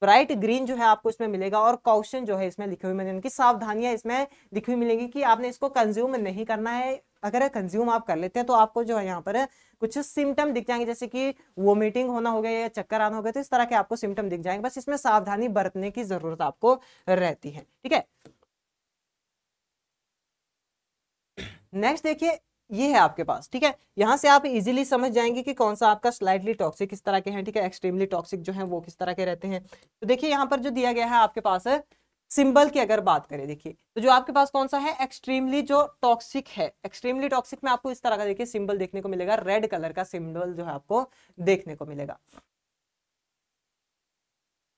ब्राइट ग्रीन जो है आपको इसमें मिलेगा और कौशन जो है इसमें लिखी हुई मिलेगी सावधानियां इसमें लिखी हुई मिलेंगी कि आपने इसको कंज्यूम नहीं करना है अगर कंज्यूम आप कर लेते हैं तो आपको जो है यहाँ पर कुछ सिम्टम दिख जाएंगे जैसे कि वोमिटिंग होना हो गया या चक्कर आना हो गया तो इस तरह के आपको सिम्टम दिख जाएंगे बस इसमें सावधानी बरतने की जरूरत आपको रहती है ठीक है नेक्स्ट देखिए ये है आपके पास ठीक है यहाँ से आप इजीली समझ जाएंगे कि कौन सा आपका स्लाइडली टॉक्सिक किस तरह के हैं ठीक है एक्सट्रीमली टॉक्सिक जो है वो किस तरह के रहते हैं तो देखिए यहाँ पर जो दिया गया है आपके पास सिंबल की अगर बात करें देखिए तो जो आपके पास कौन सा है एक्सट्रीमली जो टॉक्सिक है एक्सट्रीमली टॉक्सिक में आपको इस तरह का देखिए सिंबल देखने को मिलेगा रेड कलर का सिंबल जो है आपको देखने को मिलेगा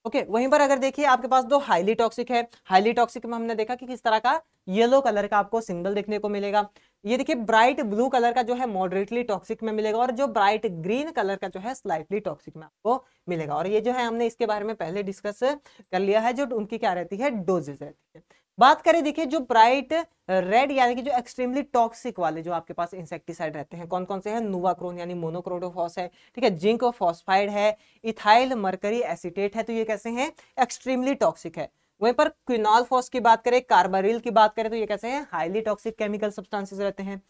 ओके okay, वहीं पर अगर देखिए आपके पास दो हाईली टॉक्सिक है हाईली टॉक्सिक में हमने देखा कि किस तरह का येलो कलर का आपको सिंबल देखने को मिलेगा ये देखिए ब्राइट ब्लू कलर का जो है मॉडरेटली टॉक्सिक में मिलेगा और जो ब्राइट ग्रीन कलर का जो है स्लाइटली टॉक्सिक में आपको मिलेगा और ये जो है हमने इसके बारे में पहले डिस्कस कर लिया है जो उनकी क्या रहती है डोजेज रहती है बात करें देखिए जो ब्राइट रेड यानी कि जो एक्सट्रीमली टॉक्सिक वाले जो आपके पास इंसेक्टिसाइड रहते हैं कौन कौन से हैं नुवाक्रोन यानी मोनोक्रोटोफॉस है ठीक है जिंक फॉस्फाइड है इथाइल मरकरी एसिटेट है तो ये कैसे हैं एक्सट्रीमली टॉक्सिक है वहीं पर क्विनॉलफॉस की बात करें कार्बरिल की बात करें तो ये कैसे हैं हाईली टॉक्सिक केमिकल सब्सटांसिस रहते हैं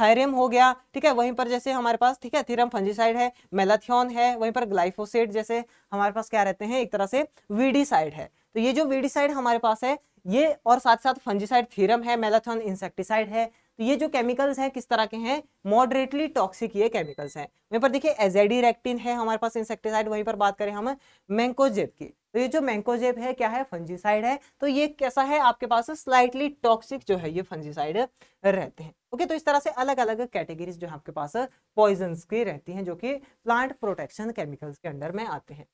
थायरियम हो गया ठीक है वहीं पर जैसे हमारे पास ठीक है थीरम फंजीसाइड है मेलाथियन है वहीं पर ग्लाइफोसेट जैसे हमारे पास क्या रहते हैं एक तरह से वीडीसाइड है तो ये जो वीडीसाइड हमारे पास है ये और साथ साथ फंजिसाइड थीरम है मेलाथन इंसेक्टिसाइड है तो ये जो केमिकल्स हैं किस तरह के हैं मॉडरेटली टॉक्सिक ये केमिकल्स हैं वहीं पर देखिए एजेडी रेक्टिन है हमारे पास इंसेक्टिसाइड वहीं पर बात करें हम मैंकोजेब की तो ये जो मैंकोजेब है क्या है फंजिसाइड है तो ये कैसा है आपके पास स्लाइटली टॉक्सिक जो है ये फंजिसाइड रहते हैं ओके तो इस तरह से अलग अलग कैटेगरीज जो है आपके पास पॉइजन की रहती है जो कि प्लांट प्रोटेक्शन केमिकल्स के अंडर में आते हैं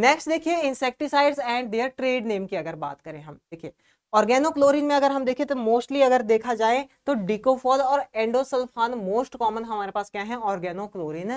नेक्स्ट देखिए insecticides and their trade name की अगर बात करें हम देखिए ऑर्गेनोक्लोरीन में अगर हम देखें तो मोस्टली अगर देखा जाए तो डिकोफॉल और एंडोसल्फान मोस्ट कॉमन हमारे पास क्या है ऑर्गेनोक्लोरीन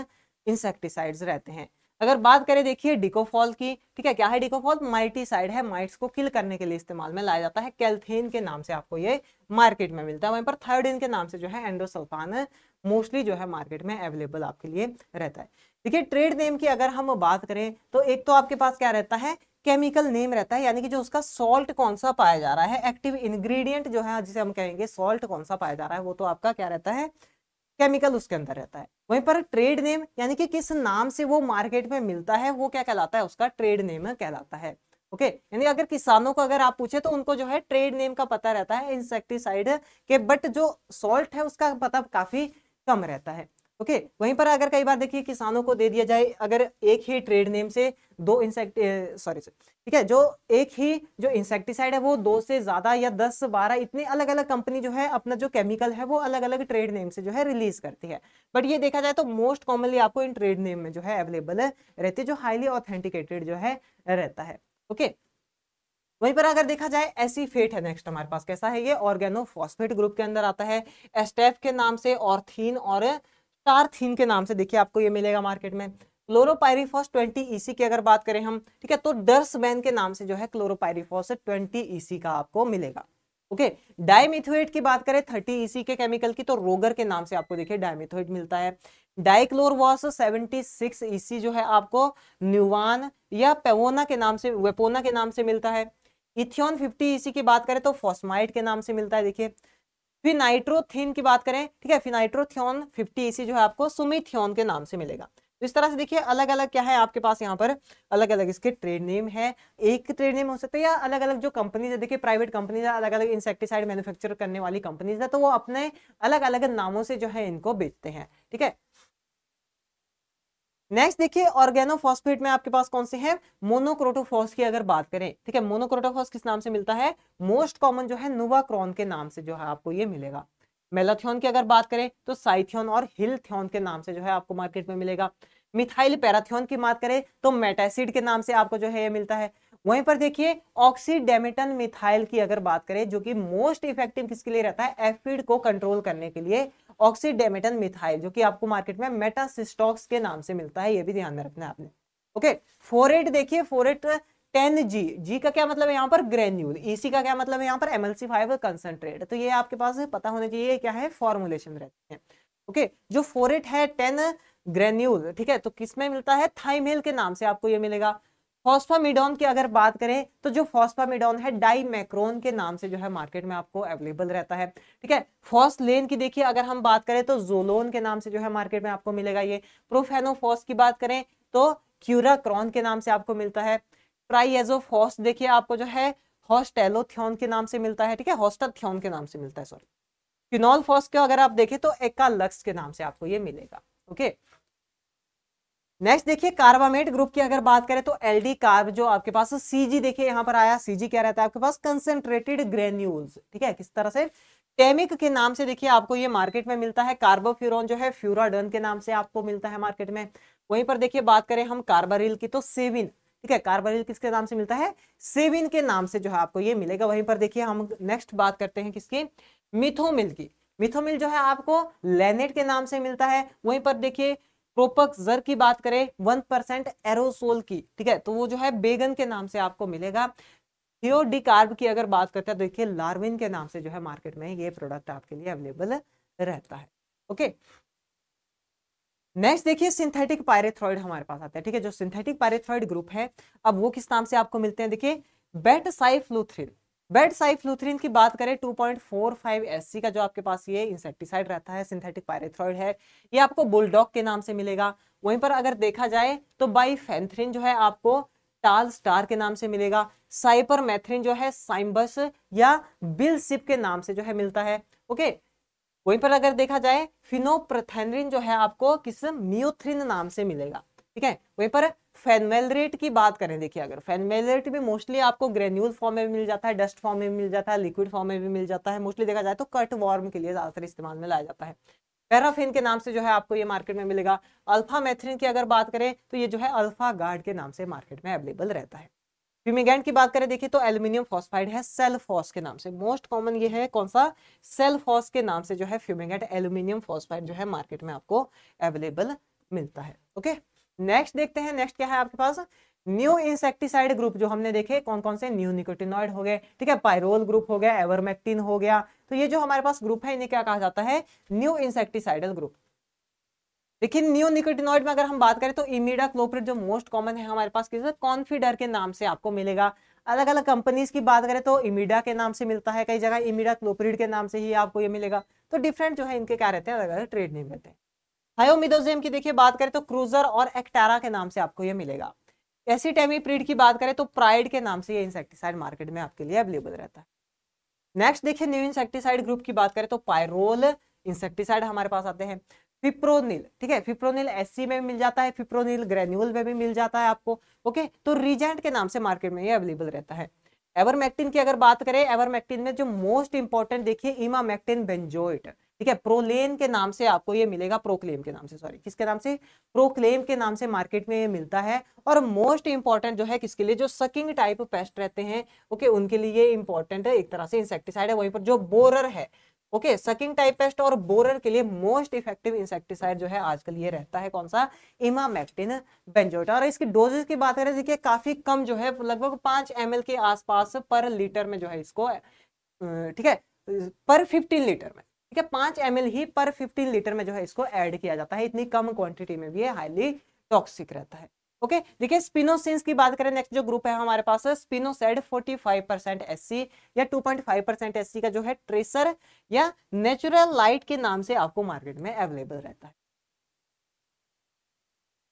इंसेक्टिसाइड्स रहते हैं अगर बात करें देखिए डिकोफॉल की ठीक है क्या है डिकोफॉल माइटीसाइड है माइट्स को किल करने के लिए इस्तेमाल में लाया जाता है कैल्थेन के नाम से आपको ये मार्केट में मिलता है वहीं पर थायोडिन के नाम से जो है एंडोसल्फान मोस्टली जो है मार्केट में अवेलेबल आपके लिए रहता है देखिए ट्रेड नेम की अगर हम बात करें तो एक तो आपके पास क्या रहता है केमिकल नेम रहता है यानी कि जो उसका सॉल्ट कौन सा पाया जा रहा है एक्टिव इंग्रेडिएंट जो है जिसे हम कहेंगे सॉल्ट कौन सा पाया जा रहा है वो तो आपका क्या रहता है केमिकल उसके अंदर रहता है वहीं पर ट्रेड नेम यानी कि किस नाम से वो मार्केट में मिलता है वो क्या कहलाता है उसका ट्रेड नेम कहलाता है ओके okay, यानी अगर किसानों को अगर आप पूछे तो उनको जो है ट्रेड नेम का पता रहता है इंसेक्टिसाइड के बट जो सॉल्ट है उसका पता मतलब काफी कम रहता है ओके वहीं पर अगर कई बार देखिए किसानों को दे दिया जाए अगर एक ही ट्रेड नेम से दो इंसेक्ट सॉरी ठीक है जो एक ही जो इंसेक्टिसाइड है वो दो से ज्यादा या दस बारह इतने अलग अलग कंपनी जो है अपना जो केमिकल है वो अलग अलग ट्रेड नेम से जो है रिलीज करती है बट ये देखा जाए तो मोस्ट कॉमनली आपको इन ट्रेड नेम में जो है अवेलेबल रहती है जो हाईली ऑथेंटिकेटेड जो है रहता है ओके वहीं पर अगर देखा जाए ऐसी फेट है नेक्स्ट हमारे पास कैसा है ये ऑर्गेनोफॉस्फेट ग्रुप के अंदर आता है एस्टेफ के नाम से ऑर्थीन और, थीन और चार थीन के नाम से देखिए आपको ये मिलेगा मार्केट में क्लोरोपायरीफॉस 20 ईसी e की अगर बात करें हम ठीक है तो डर्स बैन के नाम से जो है क्लोरोपायरीफॉस 20 ईसी e का आपको मिलेगा ओके डायमिथोएट की बात करें 30 ईसी e के केमिकल की तो रोगर के नाम से आपको देखिए डायमिथोएट मिलता है डाइक्लोर डाइक्लोरवॉस 76 ईसी जो है आपको न्यूवान या पेवोना के नाम से वेपोना के नाम से मिलता है इथियोन फिफ्टी ईसी की बात करें तो फॉस्माइट के नाम से मिलता है देखिए फिनाइट्रोथिन की बात करें ठीक है फिनाइट्रोथियोन फिफ्टी इसी जो है आपको सुमिथियोन के नाम से मिलेगा तो इस तरह से देखिए अलग अलग क्या है आपके पास यहाँ पर अलग अलग इसके ट्रेड नेम है एक ट्रेड नेम हो सकता है या अलग अलग जो कंपनीज है देखिए प्राइवेट कंपनीज है अलग अलग इंसेक्टिसाइड मैन्युफैक्चर करने वाली कंपनीज है तो वो अपने अलग अलग नामों से जो है इनको बेचते हैं ठीक है नेक्स्ट देखिए ऑर्गेनोफॉस्फेट में आपके पास कौन से हैं मोनोक्रोटोफॉस की अगर बात करें ठीक है मोनोक्रोटोफॉस किस नाम से मिलता है मोस्ट कॉमन जो है नुवाक्रॉन के नाम से जो है आपको ये मिलेगा मेलाथियन की अगर बात करें तो साइथियन और हिलथियन के नाम से जो है आपको मार्केट में मिलेगा मिथाइल पैराथियन की बात करें तो मेटासिड के नाम से आपको जो है ये मिलता है वहीं पर देखिए ऑक्सीडेमेटन मिथाइल की अगर बात करें जो कि मोस्ट इफेक्टिव किसके लिए रहता है एफिड को कंट्रोल करने के लिए ऑक्सीडेमेटन मिथाइल जो कि आपको मार्केट में मेटासिस्टॉक्स के नाम से मिलता है ये भी ध्यान में रखना है आपने ओके फोरेट देखिए फोरेट टेन जी जी का क्या मतलब है यहाँ पर ग्रेन्यूल ईसी e का क्या मतलब है यहाँ पर एमएलसी फाइव कंसनट्रेट तो ये आपके पास पता होना चाहिए क्या है फॉर्मुलेशन रहते हैं ओके okay, जो फोरेट है टेन ग्रेन्यूल ठीक है तो किसमें मिलता है थाइमेल के नाम से आपको ये मिलेगा फॉस्फामिडोन की अगर बात करें तो जो फॉस्फामिडोन है डाइमेक्रोन के नाम से जो है मार्केट में आपको अवेलेबल रहता है ठीक है फॉसलेन की देखिए अगर हम बात करें तो जोलोन के नाम से जो है मार्केट में आपको मिलेगा ये प्रोफेनोफॉस की बात करें तो क्यूराक्रॉन के नाम से आपको मिलता है ट्राइएजोफॉस देखिए आपको जो है हॉस्टेलोथियोन के नाम से मिलता है ठीक है हॉस्टाथ्योन के नाम से मिलता है सॉरी क्यूनोल फॉस को अगर आप देखें तो एकालक्स के नाम से आपको ये मिलेगा ओके okay? नेक्स्ट देखिए कार्बामेट ग्रुप की अगर बात करें तो एल डी कार्ब जो आपके पास सीजी देखिए यहां पर आया सीजी क्या रहता है आपके पास कंसेंट्रेटेड ग्रेन्यूल्स ठीक है किस तरह से टेमिक के नाम से देखिए आपको ये मार्केट में मिलता है कार्बोफ्यूरोन जो है फ्यूराडन के नाम से आपको मिलता है मार्केट में वहीं पर देखिए बात करें हम कार्बरिल की तो सेविन ठीक है कार्बरिल किसके नाम से मिलता है सेविन के नाम से जो है आपको ये मिलेगा वहीं पर देखिए हम नेक्स्ट बात करते हैं किसकी मिथोमिल की मिथोमिल जो है आपको लेनेट के नाम से मिलता है वहीं पर देखिए प्रोपक जर की बात करें वन परसेंट एरोसोल की ठीक है तो वो जो है बेगन के नाम से आपको मिलेगा थियोडिकार्ब की अगर बात करते हैं तो देखिए लार्विन के नाम से जो है मार्केट में ये प्रोडक्ट आपके लिए अवेलेबल रहता है ओके नेक्स्ट देखिए सिंथेटिक पायरेथ्रॉइड हमारे पास आता है ठीक है जो सिंथेटिक पायरेथ्रॉइड ग्रुप है अब वो किस नाम से आपको मिलते हैं देखिए बेट साइफ्लूथ्रिन बेड साइफ्लूथरीन की बात करें 2.45 पॉइंट का जो आपके पास ये इंसेक्टिसाइड रहता है सिंथेटिक पायरेथ्रॉइड है ये आपको बुलडॉग के नाम से मिलेगा वहीं पर अगर देखा जाए तो बाईफेंथ्रिन जो है आपको टाल स्टार के नाम से मिलेगा साइपरमेथ्रिन जो है साइम्बस या बिल सिप के नाम से जो है मिलता है ओके वहीं पर अगर देखा जाए फिनोप्रथेनरिन जो है आपको किस म्यूथ्रिन नाम से मिलेगा ठीक है वहीं पर फेनमेलरेट की बात करें देखिए अगर फेनमेलरेट भी मोस्टली आपको ग्रेन्यूल फॉर्म में भी मिल जाता है डस्ट फॉर्म में भी मिल जाता है लिक्विड फॉर्म में भी मिल जाता है मोस्टली देखा जाए तो कट वॉर्म के लिए ज्यादातर इस्तेमाल में लाया जाता है पैराफिन के नाम से जो है आपको ये मार्केट में मिलेगा अल्फा मैथ्रिन की अगर बात करें तो ये जो है अल्फा गार्ड के नाम से मार्केट में अवेलेबल रहता है फ्यूमिगेंट की बात करें देखिए तो एल्युमिनियम फॉस्फाइड है सेल फॉस के नाम से मोस्ट कॉमन ये है कौन सा सेल फॉस के नाम से जो है फ्यूमिगेंट एल्यूमिनियम फॉस्फाइड जो है मार्केट में आपको अवेलेबल मिलता है ओके okay? नेक्स्ट देखते हैं नेक्स्ट क्या है आपके पास न्यू इंसेक्टिसाइड ग्रुप जो हमने देखे कौन कौन से न्यू निकोटिनॉइड हो गए ठीक है पायरोल ग्रुप हो गया एवरमेक्टिन हो गया तो ये जो हमारे पास ग्रुप है इन्हें क्या कहा जाता है न्यू इंसेक्टिसाइडल ग्रुप लेकिन न्यू निकोटिनॉइड में अगर हम बात करें तो इमीडा क्लोप्रिड जो मोस्ट कॉमन है हमारे पास किसान कॉन्फिडर के नाम से आपको मिलेगा अलग अलग कंपनीज की बात करें तो इमीडा के नाम से मिलता है कई जगह इमीडा क्लोप्रिड के नाम से ही आपको ये मिलेगा तो डिफरेंट जो है इनके क्या रहते हैं अलग अलग ट्रेड नहीं रहते हैं हाई उम्मीदों जेम की देखिए बात करें तो क्रूजर और एक्टेरा के नाम से आपको ये मिलेगा ऐसी एसिटेमीप्रीड की बात करें तो प्राइड के नाम से ये इंसेक्टिसाइड मार्केट में आपके लिए अवेलेबल रहता है नेक्स्ट देखिए न्यू इंसेक्टिसाइड ग्रुप की बात करें तो पायरोल इंसेक्टिसाइड हमारे पास आते हैं फिप्रोनिल ठीक है फिप्रोनिल एससी में मिल जाता है फिप्रोनिल ग्रेन्यूल में भी मिल जाता है आपको ओके तो रिजेंट के नाम से मार्केट में ये अवेलेबल रहता है एवरमैक्टिन की अगर बात करें एवरमैक्टिन में जो मोस्ट इंपॉर्टेंट देखिए इमामैक्टिन बेंजोइट ठीक है प्रोलेन के नाम से आपको ये मिलेगा प्रोक्लेम के नाम से सॉरी किसके नाम से प्रोक्लेम के नाम से मार्केट में ये मिलता है और मोस्ट इंपॉर्टेंट जो है किसके लिए जो सकिंग टाइप पेस्ट रहते हैं ओके उनके लिए इंपॉर्टेंट है एक तरह से इंसेक्टिसाइड है वहीं पर जो बोरर है ओके सकिंग टाइप पेस्ट और बोरर के लिए मोस्ट इफेक्टिव इंसेक्टिसाइड जो है आजकल ये रहता है कौन सा इमामेक्टिन बेंजोटा और इसकी डोजेस की बात करें देखिए काफी कम जो है लगभग पांच एम के आसपास पर लीटर में जो है इसको ठीक है पर फिफ्टीन लीटर में ठीक है पांच एम ही पर फिफ्टीन लीटर में जो है इसको एड किया जाता है इतनी कम क्वांटिटी में भी ये हाईली टॉक्सिक रहता है ओके देखिए स्पिनोसिंस की बात करें नेक्स्ट जो ग्रुप है हमारे पास स्पिनोसेड 45 परसेंट एस या 2.5 परसेंट एस का जो है ट्रेसर या नेचुरल लाइट के नाम से आपको मार्केट में अवेलेबल रहता है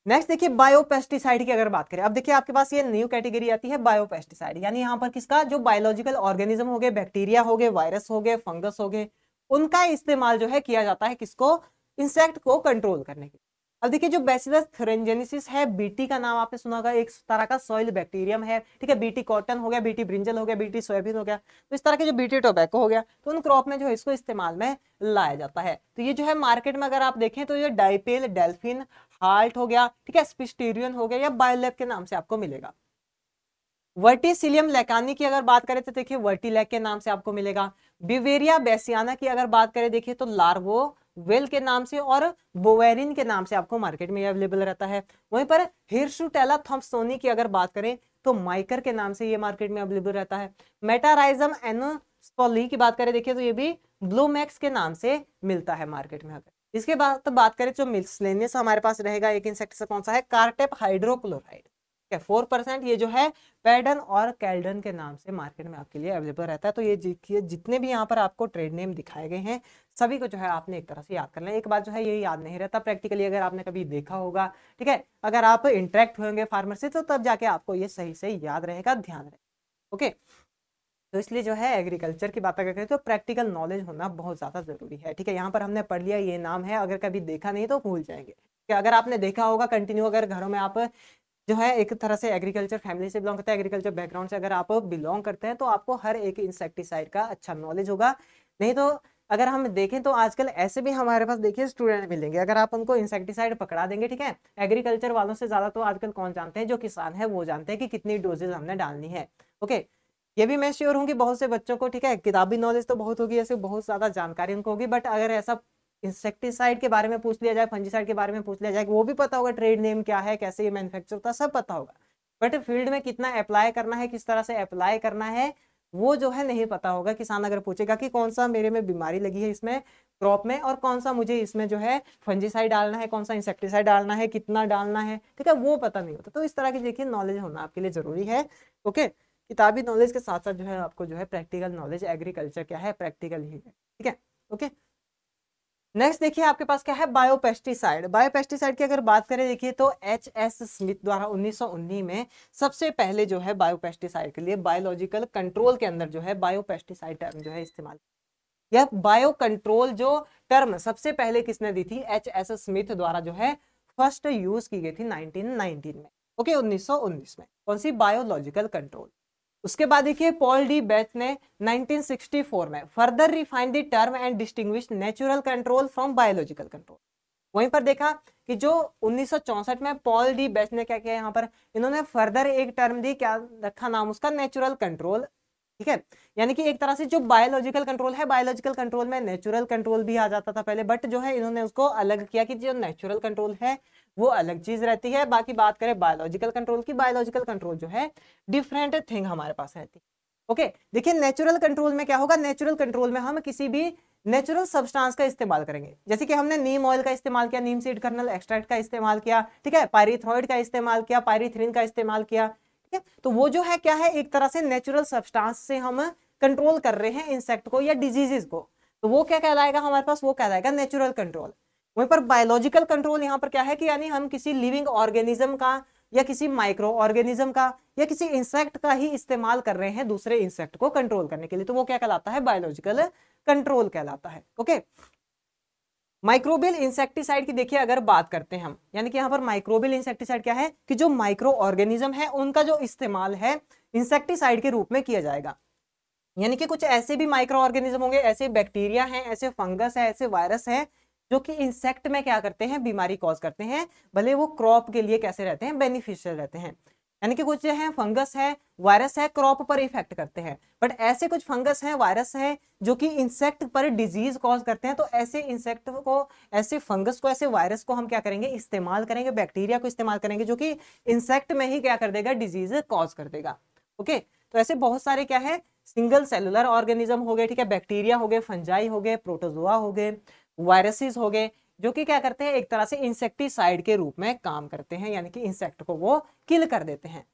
नेक्स्ट देखिए बायोपेस्टिसाइड की अगर बात करें अब देखिए आपके पास ये न्यू कैटेगरी आती है बायोपेस्टिसाइड यानी यहाँ पर किसका जो बायोलॉजिकल ऑर्गेनिज्म हो गए बैक्टीरिया हो गए वायरस हो गए फंगस हो गए उनका इस्तेमाल जो है किया जाता है किसको इंसेक्ट को कंट्रोल करने के अब देखिए जो बेसिलस थ्रेंजेनिस है बीटी का नाम आपने सुना होगा एक तरह का सॉइल बैक्टीरियम है ठीक है बीटी कॉटन हो गया बीटी ब्रिंजल हो गया बीटी सोयाबीन हो गया तो इस तरह के जो बीटी टोबैको हो गया तो उन क्रॉप में जो है इसको इस्तेमाल में लाया जाता है तो ये जो है मार्केट में अगर आप देखें तो ये डाइपेल डेल्फिन हार्ट हो गया ठीक है स्पिस्टेरियन हो गया या बायोलेब के नाम से आपको मिलेगा वर्टिसिलियम लैकानी की अगर बात करें तो देखिए वर्टिलैक के नाम से आपको मिलेगा बिवेरिया बेसियाना की अगर बात करें देखिए तो लार्वो वेल के नाम से और बोवेरिन के नाम से आपको मार्केट में अवेलेबल रहता है वहीं पर हिरसुटेला थोनी की अगर बात करें तो माइकर के नाम से ये मार्केट में अवेलेबल रहता है मेटाराइजम एनोस्पोली की बात करें देखिए तो ये भी ब्लूमैक्स के नाम से मिलता है मार्केट में अगर इसके बाद तो बात करें जो मिल्सलेनियस हमारे पास रहेगा एक इंसेक्ट से कौन सा है कार्टेप हाइड्रोक्लोराइड है फोर परसेंट ये जो है पैडन और कैल्डन के नाम से मार्केट में आपके लिए अवेलेबल रहता है तो ये जितने भी यहाँ पर आपको ट्रेड नेम दिखाए गए हैं सभी को जो है आपने एक तरह से याद करना है एक बात जो है ये याद नहीं रहता प्रैक्टिकली अगर आपने कभी देखा होगा ठीक है अगर आप इंटरेक्ट होंगे फार्मर से तो तब जाके आपको ये सही से याद रहेगा ध्यान रहेगा ओके तो इसलिए जो है एग्रीकल्चर की बात अगर करें तो प्रैक्टिकल नॉलेज होना बहुत ज़्यादा ज़रूरी है ठीक है यहाँ पर हमने पढ़ लिया ये नाम है अगर कभी देखा नहीं तो भूल जाएंगे कि अगर आपने देखा होगा कंटिन्यू अगर घरों में आप जो है एक तरह से एग्रीकल्चर फैमिली से बिलोंग करता है एग्रीकल्चर बैकग्राउंड से अगर आप बिलोंग करते हैं तो आपको हर एक इंसेक्टिसाइड का अच्छा नॉलेज होगा नहीं तो अगर हम देखें तो आजकल ऐसे भी हमारे पास देखिए स्टूडेंट मिलेंगे अगर आप उनको इंसेक्टिसाइड पकड़ा देंगे ठीक है एग्रीकल्चर वालों से ज़्यादा तो आजकल कौन जानते हैं जो किसान है वो जानते हैं कि कितनी डोजेज हमने डालनी है ओके ये भी मैं श्योर हूँ कि बहुत से बच्चों को ठीक है किताबी नॉलेज तो बहुत होगी ऐसे बहुत ज़्यादा जानकारी उनको होगी बट अगर ऐसा इंसेक्टिसाइड के बारे में पूछ लिया जाए फंजीसाइड के बारे में पूछ लिया जाए वो भी पता होगा ट्रेड नेम क्या है कैसे ये मैन्युफैक्चर होता सब पता होगा बट फील्ड में कितना अप्लाई करना है किस तरह से अप्लाई करना है वो जो है नहीं पता होगा किसान अगर पूछेगा कि कौन सा मेरे में बीमारी लगी है इसमें क्रॉप में और कौन सा मुझे इसमें जो है फंजीसाइड डालना है कौन सा इंसेक्टिसाइड डालना है कितना डालना है ठीक है वो पता नहीं होता तो इस तरह की देखिए नॉलेज होना आपके लिए जरूरी है ओके किताबी नॉलेज के साथ साथ जो है आपको जो है प्रैक्टिकल नॉलेज एग्रीकल्चर क्या है प्रैक्टिकल ही है ठीक है ओके नेक्स्ट देखिए आपके पास क्या है बायोपेस्टिसाइड बायोपेस्टिसाइड की अगर बात करें देखिए तो एच एस स्मिथ द्वारा 1919 में सबसे पहले जो है बायोपेस्टिसाइड के लिए बायोलॉजिकल कंट्रोल के अंदर जो है बायोपेस्टिसाइड टर्म जो है इस्तेमाल यह बायो कंट्रोल जो टर्म सबसे पहले किसने दी थी एच एस स्मिथ द्वारा जो है फर्स्ट यूज की गई थी नाइनटीन में ओके उन्नीस में कौन सी बायोलॉजिकल कंट्रोल उसके बाद देखिए पॉल डी बेथ ने 1964 में further refine the term and distinguish natural control from biological control वहीं पर देखा कि जो 1964 में पॉल डी बेच ने क्या किया यहाँ पर इन्होंने फर्दर एक टर्म दी क्या रखा नाम उसका नेचुरल कंट्रोल ठीक है यानी कि एक तरह से जो बायोलॉजिकल कंट्रोल है बायोलॉजिकल कंट्रोल में नेचुरल कंट्रोल भी आ जाता था पहले बट जो है इन्होंने उसको अलग किया कि जो नेचुरल कंट्रोल है वो अलग चीज रहती है बाकी बात करें बायोलॉजिकल कंट्रोल की बायोलॉजिकल कंट्रोल जो है डिफरेंट थिंग हमारे पास रहती है ओके देखिए नेचुरल कंट्रोल में क्या होगा नेचुरल कंट्रोल में हम किसी भी नेचुरल सब्सटेंस का इस्तेमाल करेंगे जैसे कि हमने नीम ऑयल का इस्तेमाल किया नीम सीड कर्नल एक्सट्रैक्ट का इस्तेमाल किया ठीक है पायरीथ्रॉइड का इस्तेमाल किया पायरीथ्रिन का इस्तेमाल किया ठीक है तो वो जो है क्या है एक तरह से नेचुरल सब्सटेंस से हम कंट्रोल कर रहे हैं इंसेक्ट को या डिजीजेस को तो वो क्या कहलाएगा हमारे पास वो कहलाएगा नेचुरल कंट्रोल वहीं पर बायोलॉजिकल कंट्रोल यहाँ पर क्या है कि यानी हम किसी लिविंग ऑर्गेनिज्म का या किसी माइक्रो ऑर्गेनिज्म का या किसी इंसेक्ट का ही इस्तेमाल कर रहे हैं दूसरे इंसेक्ट को कंट्रोल करने के लिए तो वो क्या कहलाता है बायोलॉजिकल कंट्रोल कहलाता है ओके माइक्रोबियल इंसेक्टिसाइड की देखिए अगर बात करते हैं हम यानी कि यहाँ पर माइक्रोबियल इंसेक्टिसाइड क्या है कि जो माइक्रो ऑर्गेनिज्म है उनका जो इस्तेमाल है इंसेक्टिसाइड के रूप में किया जाएगा यानी कि कुछ ऐसे भी माइक्रो ऑर्गेनिज्म होंगे ऐसे बैक्टीरिया हैं ऐसे फंगस है ऐसे वायरस हैं जो कि इंसेक्ट में क्या करते हैं बीमारी कॉज करते हैं भले वो क्रॉप के लिए कैसे रहते हैं बेनिफिशियल रहते हैं यानी कि कुछ है फंगस है वायरस है क्रॉप पर इफेक्ट करते हैं बट ऐसे कुछ फंगस है वायरस है जो कि इंसेक्ट पर डिजीज कॉज करते हैं तो ऐसे इंसेक्ट को ऐसे फंगस को ऐसे वायरस को हम क्या करेंगे इस्तेमाल करेंगे बैक्टीरिया को इस्तेमाल करेंगे जो कि इंसेक्ट में ही क्या कर देगा डिजीज कॉज कर देगा ओके तो ऐसे बहुत सारे क्या है सिंगल सेलुलर ऑर्गेनिज्म हो गए ठीक है बैक्टीरिया हो गए फंजाई हो गए प्रोटोजोआ हो गए वायरसेस हो गए जो कि क्या करते हैं एक तरह से इंसेक्टिसाइड के रूप में काम करते हैं यानी कि इंसेक्ट को वो किल कर देते हैं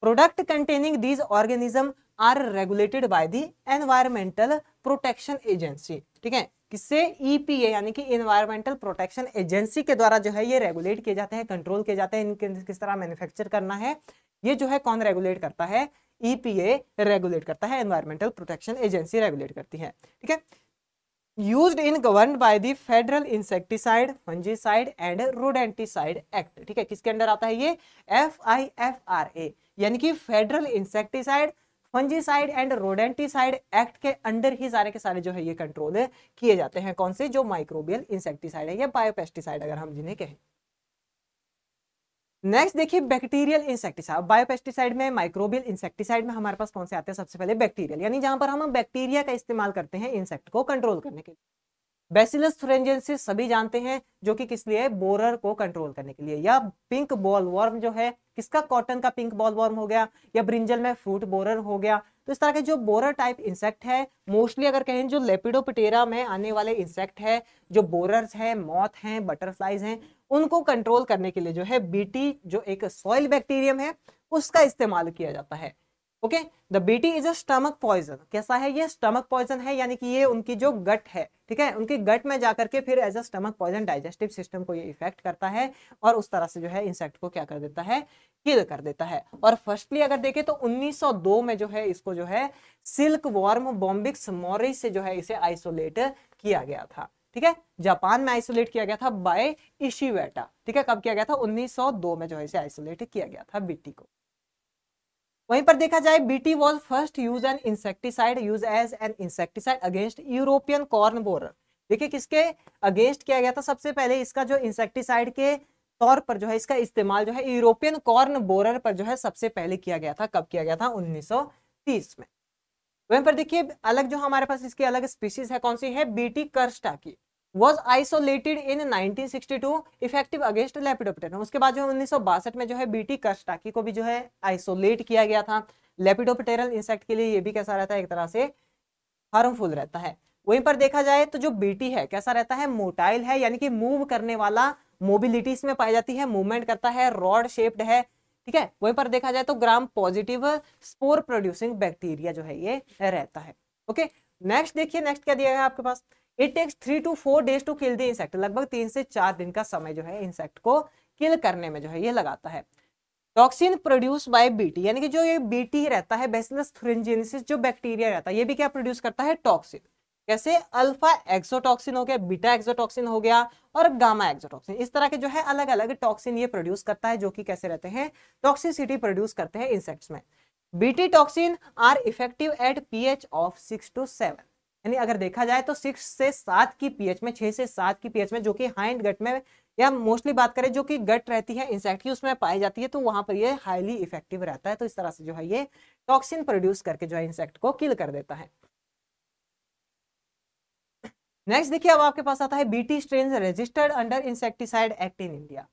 product containing these organism are regulated by the environmental protection agency ठीक है किससे ईपीए e यानी कि एनवायरमेंटल प्रोटेक्शन एजेंसी के द्वारा जो है ये रेगुलेट किए जाते हैं कंट्रोल किए जाते हैं इनके किस तरह मैन्युफैक्चर करना है ये जो है कौन रेगुलेट करता है ईपीए e रेगुलेट करता है एनवायरमेंटल प्रोटेक्शन एजेंसी रेगुलेट करती है ठीक है used in govern by the federal insecticide fungicide and rodenticide act ठीक है किसके अंडर आता है ये F I F R A यानी कि federal insecticide fungicide and rodenticide act के अंडर ही सारे के सारे जो है ये कंट्रोल किए जाते हैं कौन से जो माइक्रोबियल इंसेक्टिसाइड है या बायोपेस्टिसाइड अगर हम जिन्हें कहें नेक्स्ट देखिए बैक्टीरियल इंसेक्टिसाइड बायोपेस्टिसाइड में माइक्रोबियल इंसेक्टिसाइड में हमारे पास कौन से आते हैं सबसे पहले बैक्टीरियल यानी जहां पर हम बैक्टीरिया का इस्तेमाल करते हैं इंसेक्ट को कंट्रोल करने के लिए बेसिलस थुरेंजेंसिस सभी जानते हैं जो कि किस लिए बोरर को कंट्रोल करने के लिए या पिंक बॉल वॉर्म जो है किसका कॉटन का पिंक बॉल वॉर्म हो गया या ब्रिंजल में फ्रूट बोरर हो गया तो इस तरह के जो बोरर टाइप इंसेक्ट है मोस्टली अगर कहें जो लेपिडोपिटेरा में आने वाले इंसेक्ट है जो बोरर्स हैं मॉथ हैं बटरफ्लाइज हैं उनको कंट्रोल करने के लिए जो है बीटी जो एक सॉइल बैक्टीरियम है उसका इस्तेमाल किया जाता है okay the BT is a stomach poison कैसा है ये स्टमक पॉइजन है यानी कि ये उनकी जो गट है ठीक है उनके गट में जाकर के फिर as a stomach poison digestive system को ये इफेक्ट करता है और उस तरह से जो है इंसेक्ट को क्या कर देता है किल कर देता है और फर्स्टली अगर देखें तो 1902 में जो है इसको जो है सिल्क वॉर्म बॉम्बिक्स मॉरी से जो है इसे आइसोलेट किया गया था ठीक है जापान में आइसोलेट किया गया था बाय इशिवेटा ठीक है कब किया गया था उन्नीस में जो है इसे आइसोलेट किया गया था बिट्टी को वहीं पर देखा जाए BT was first use an insecticide use as an insecticide against European corn borer देखिए किसके अगेंस्ट किया गया था सबसे पहले इसका जो इंसेक्टिसाइड के तौर पर जो है इसका इस्तेमाल जो है यूरोपियन कॉर्न बोरर पर जो है सबसे पहले किया गया था कब किया गया था 1930 में वहीं पर देखिए अलग जो हमारे पास इसकी अलग स्पीशीज है कौन सी है बीटी कर्स्टा की was isolated in 1962 effective against lepidopteran उसके बाद जो है उन्नीस में जो है बीटी कस्टाकी को भी जो है आइसोलेट किया गया था लेपिडोप्टेरल इंसेक्ट के लिए ये भी कैसा रहता है एक तरह से हार्मफुल रहता है वहीं पर देखा जाए तो जो बीटी है कैसा रहता है मोटाइल है यानी कि मूव करने वाला मोबिलिटी इसमें पाई जाती है मूवमेंट करता है रॉड शेप्ड है ठीक है वहीं पर देखा जाए तो gram positive spore producing bacteria जो है ये रहता है ओके नेक्स्ट देखिए नेक्स्ट क्या दिया है आपके पास it takes three to four days to kill the insect लगभग तीन से चार दिन का समय जो है इंसेक्ट को किल करने में जो है ये लगाता है टॉक्सिन प्रोड्यूस बाय बीटी यानी कि जो ये बीटी रहता है बेसिलस फ्रिंजेनिसिस जो बैक्टीरिया रहता है ये भी क्या प्रोड्यूस करता है टॉक्सिन कैसे अल्फा एक्सोटॉक्सिन हो गया बीटा एक्सोटॉक्सिन हो गया और गामा एक्सोटॉक्सिन इस तरह के जो है अलग अलग टॉक्सिन ये प्रोड्यूस करता है जो कि कैसे रहते हैं टॉक्सिसिटी प्रोड्यूस करते हैं इंसेक्ट्स में BT toxin are effective at pH of six to seven यानी अगर देखा जाए तो सिक्स से सात की पीएच में छह से सात की पीएच में जो कि हाइंड गट में या मोस्टली बात करें जो कि गट रहती है इंसेक्ट की उसमें पाई जाती है तो वहां पर ये हाईली इफेक्टिव रहता है तो इस तरह से जो है ये टॉक्सिन प्रोड्यूस करके जो है इंसेक्ट को किल कर देता है नेक्स्ट देखिए अब आपके पास आता है BT strain registered under insecticide act in India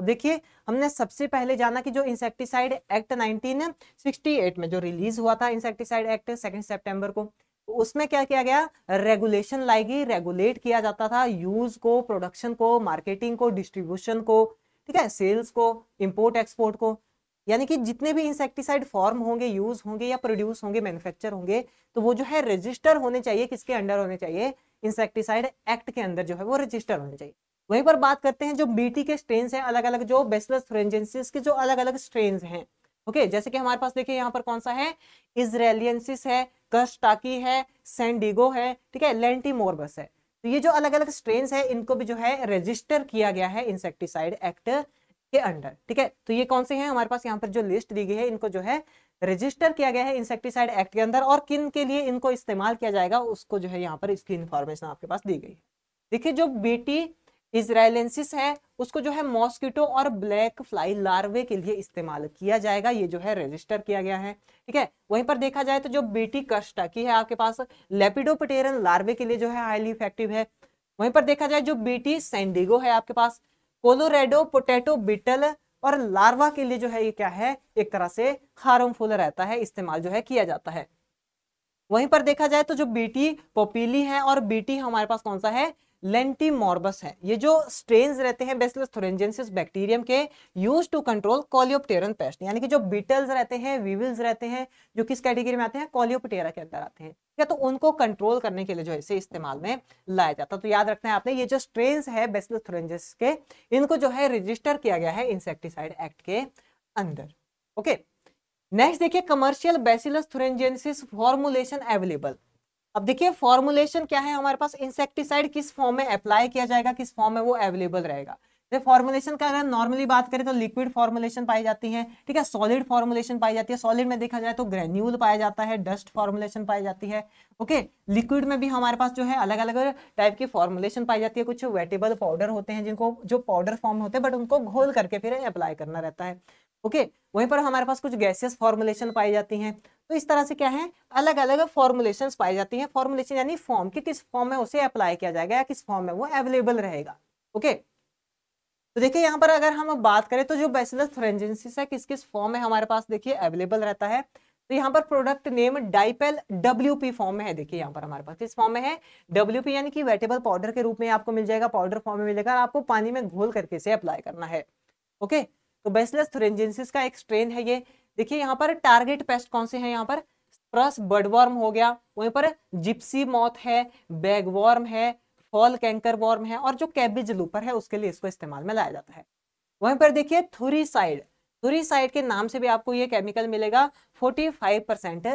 अब देखिए हमने सबसे पहले जाना कि जो इंसेक्टिसाइड एक्ट 1968 में जो रिलीज हुआ था इंसेक्टिसाइड एक्ट सेकंड सितंबर को उसमें क्या किया गया रेगुलेशन लाएगी रेगुलेट किया जाता था यूज को प्रोडक्शन को मार्केटिंग को डिस्ट्रीब्यूशन को ठीक है सेल्स को इम्पोर्ट एक्सपोर्ट को यानी कि जितने भी इंसेक्टिसाइड फॉर्म होंगे यूज होंगे या प्रोड्यूस होंगे मैन्युफैक्चर होंगे तो वो जो है रजिस्टर होने चाहिए किसके अंडर होने चाहिए इंसेक्टिसाइड एक्ट के अंदर जो है वो रजिस्टर होने चाहिए वहीं पर बात करते हैं जो बीटी के स्ट्रेन हैं अलग अलग जो बेसलस फ्रेंजेंसिस के जो अलग अलग स्ट्रेन हैं ओके जैसे कि हमारे पास देखिए यहाँ पर कौन सा है इजरेलियंसिस है कस्टाकी है सेंडिगो है ठीक है लेंटीमोरबस है तो ये जो अलग अलग स्ट्रेन है इनको भी जो है रजिस्टर किया गया है इंसेक्टिसाइड एक्ट के अंडर ठीक है तो ये कौन से हैं हमारे पास यहाँ पर जो लिस्ट दी गई है इनको जो है रजिस्टर किया गया है इंसेक्टिसाइड एक्ट के अंदर और किन के लिए इनको इस्तेमाल किया जाएगा उसको जो है यहाँ पर इसकी इन्फॉर्मेशन आपके पास दी गई है देखिए जो बीटी इजराइलेंसिस है उसको जो है मॉस्किटो और ब्लैक फ्लाई लार्वे के लिए इस्तेमाल किया जाएगा ये जो है रजिस्टर किया गया है ठीक है वहीं पर देखा जाए तो जो बेटी कष्टा की है आपके पास लेपिडोपटेरन लार्वे के लिए जो है हाईली इफेक्टिव है वहीं पर देखा जाए जो बीटी सैंडिगो है आपके पास कोलोरेडो पोटेटो बिटल और लार्वा के लिए जो है ये क्या है एक तरह से हार्मफुल रहता है इस्तेमाल जो है किया जाता है वहीं पर देखा जाए तो जो बीटी पोपीली है और बीटी हमारे पास कौन सा है लेंटीमॉर्बस है ये जो स्ट्रेन रहते हैं बेसलस थोरेंजेंसिस बैक्टीरियम के use to control coleopteran pest यानी कि जो बीटल्स रहते हैं वीविल्स रहते हैं जो किस कैटेगरी में आते हैं कॉलियोपटेरा के अंदर आते हैं या तो उनको कंट्रोल करने के लिए जो इसे इस्तेमाल में लाया जाता है तो याद रखना है आपने ये जो स्ट्रेन है बेसलस थोरेंजेंसिस के इनको जो है रजिस्टर किया गया है इंसेक्टिसाइड एक्ट के अंदर ओके नेक्स्ट देखिए commercial Bacillus thuringiensis formulation available अब देखिए फॉर्मुलेशन क्या है हमारे पास इंसेक्टिसाइड किस फॉर्म में अप्लाई किया जाएगा किस फॉर्म में वो अवेलेबल रहेगा फॉर्मुलेशन तो का अगर नॉर्मली बात करें तो लिक्विड फॉर्मुलेशन पाई जाती है ठीक है सॉलिड फॉर्मुलेशन पाई जाती है सॉलिड में देखा जाए तो ग्रेन्यूल पाया जाता है डस्ट फॉर्मुलेशन पाई जाती है ओके लिक्विड में भी हमारे पास जो है अलग अलग टाइप की फॉर्मुलेशन पाई जाती है कुछ वेटेबल पाउडर होते हैं जिनको जो पाउडर फॉर्म होते हैं बट उनको घोल करके फिर अप्लाई करना रहता है ओके okay, वहीं पर हमारे पास कुछ गैसियस फॉर्मुलेशन पाई जाती हैं तो इस तरह से क्या है अलग अलग फॉर्मुलेशन पाई जाती है फॉर्मुलेशन यानी फॉर्म कि किस फॉर्म में उसे अप्लाई किया जाएगा या किस फॉर्म में वो अवेलेबल रहेगा ओके तो देखिए यहाँ पर अगर हम बात करें तो जो बैचलर फ्रेंजेंसिस है किस किस फॉर्म में हमारे पास देखिए अवेलेबल रहता है तो यहाँ पर product name Dipel WP form में है देखिए यहाँ पर हमारे पास किस फॉर्म में है पी यानी कि वेटेबल पाउडर के रूप में आपको मिल जाएगा पाउडर फॉर्म में मिलेगा आपको पानी में घोल करके से अप्लाई करना है ओके तो बेसलेस थोरेंजेंसिस का एक स्ट्रेन है ये देखिए यहाँ पर टारगेट पेस्ट कौन से हैं यहाँ पर स्ट्रस बर्डवर्म हो गया वहीं पर जिप्सी मौत है बैगवॉर्म है फॉल कैंकर वॉर्म है और जो कैबिज लूपर है उसके लिए इसको इस्तेमाल में लाया जाता है वहीं पर देखिए थुरीसाइड थुरीसाइड के नाम से भी आपको ये केमिकल मिलेगा फाइव परसेंट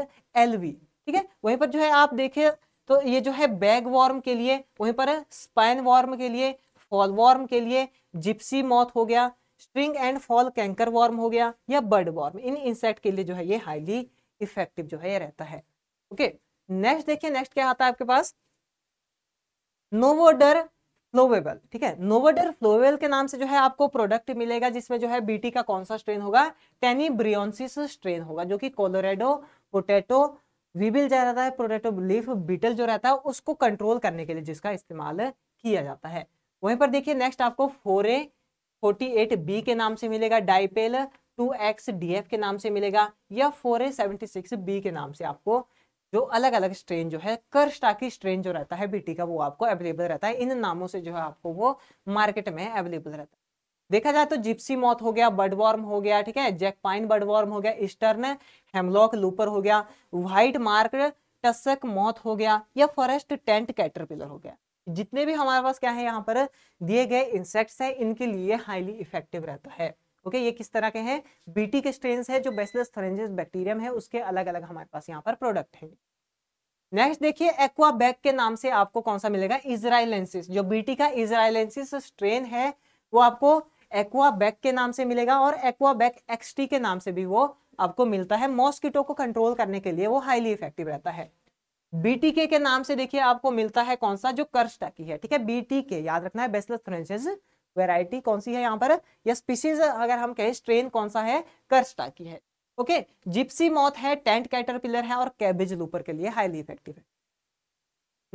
एलवी ठीक है वहीं पर जो है आप देखिए तो ये जो है बैग वॉर्म के लिए वहीं पर स्पाइन वॉर्म के लिए फॉल वॉर्म के लिए जिप्सी मौत हो गया spring and fall cankerworm हो गया या बर्ड वॉर्म इन इंसेक्ट के लिए जो है ये हाईली इफेक्टिव जो है ये रहता है ओके नेक्स्ट देखिए नेक्स्ट क्या आता है आपके पास नोवोडर फ्लोवेबल ठीक है नोवोडर फ्लोवेबल के नाम से जो है आपको प्रोडक्ट मिलेगा जिसमें जो है बीटी का कौन सा स्ट्रेन होगा ब्रियोसिस स्ट्रेन होगा जो कि कोलोरेडो पोटेटो विबिल जो रहता है पोटेटो लीफ बीटल जो रहता है उसको कंट्रोल करने के लिए जिसका इस्तेमाल किया जाता है वहीं पर देखिए नेक्स्ट आपको फोरे फोर्टी एट बी के नाम से मिलेगा Dipel two X D F के नाम से मिलेगा या four A seventy six B के नाम से आपको जो अलग अलग स्ट्रेन जो है कर्स्टा की स्ट्रेन जो रहता है बीटी का वो आपको अवेलेबल रहता है इन नामों से जो है आपको वो मार्केट में अवेलेबल रहता है देखा जाए तो जिप्सी मॉथ हो गया बर्डवॉर्म हो गया ठीक है जैक बर्ड बर्डवॉर्म हो गया ईस्टर्न हेमलॉक लूपर हो गया व्हाइट मार्क टसक मॉथ हो गया या फॉरेस्ट टेंट कैटरपिलर हो गया जितने भी हमारे पास क्या है यहाँ पर दिए गए इंसेक्ट्स हैं इनके लिए हाईली इफेक्टिव रहता है ओके ये किस तरह के हैं बीटी के स्ट्रेन है जो बेसलस थरेंजेस बैक्टीरियम है उसके अलग अलग हमारे पास यहाँ पर प्रोडक्ट है नेक्स्ट देखिए एक्वा एक्वाबैक के नाम से आपको कौन सा मिलेगा इजराइलेंसिस जो बीटी का इजराइलेंसिस स्ट्रेन है वो आपको एक्वाबैक के नाम से मिलेगा और एक्वाबैक एक्सटी के नाम से भी वो आपको मिलता है मॉस्किटो को कंट्रोल करने के लिए वो हाईली इफेक्टिव रहता है बीटीके के नाम से देखिए आपको मिलता है कौन सा जो कर्स्ट की है ठीक है बीटीके याद रखना है बेसलस फ्रेंचेज वेराइटी कौन सी है यहाँ पर या स्पीसीज अगर हम कहें स्ट्रेन कौन सा है कर्स्टा की है ओके जिप्सी मौत है टेंट कैटरपिलर है और कैबेज लूपर के लिए हाईली इफेक्टिव है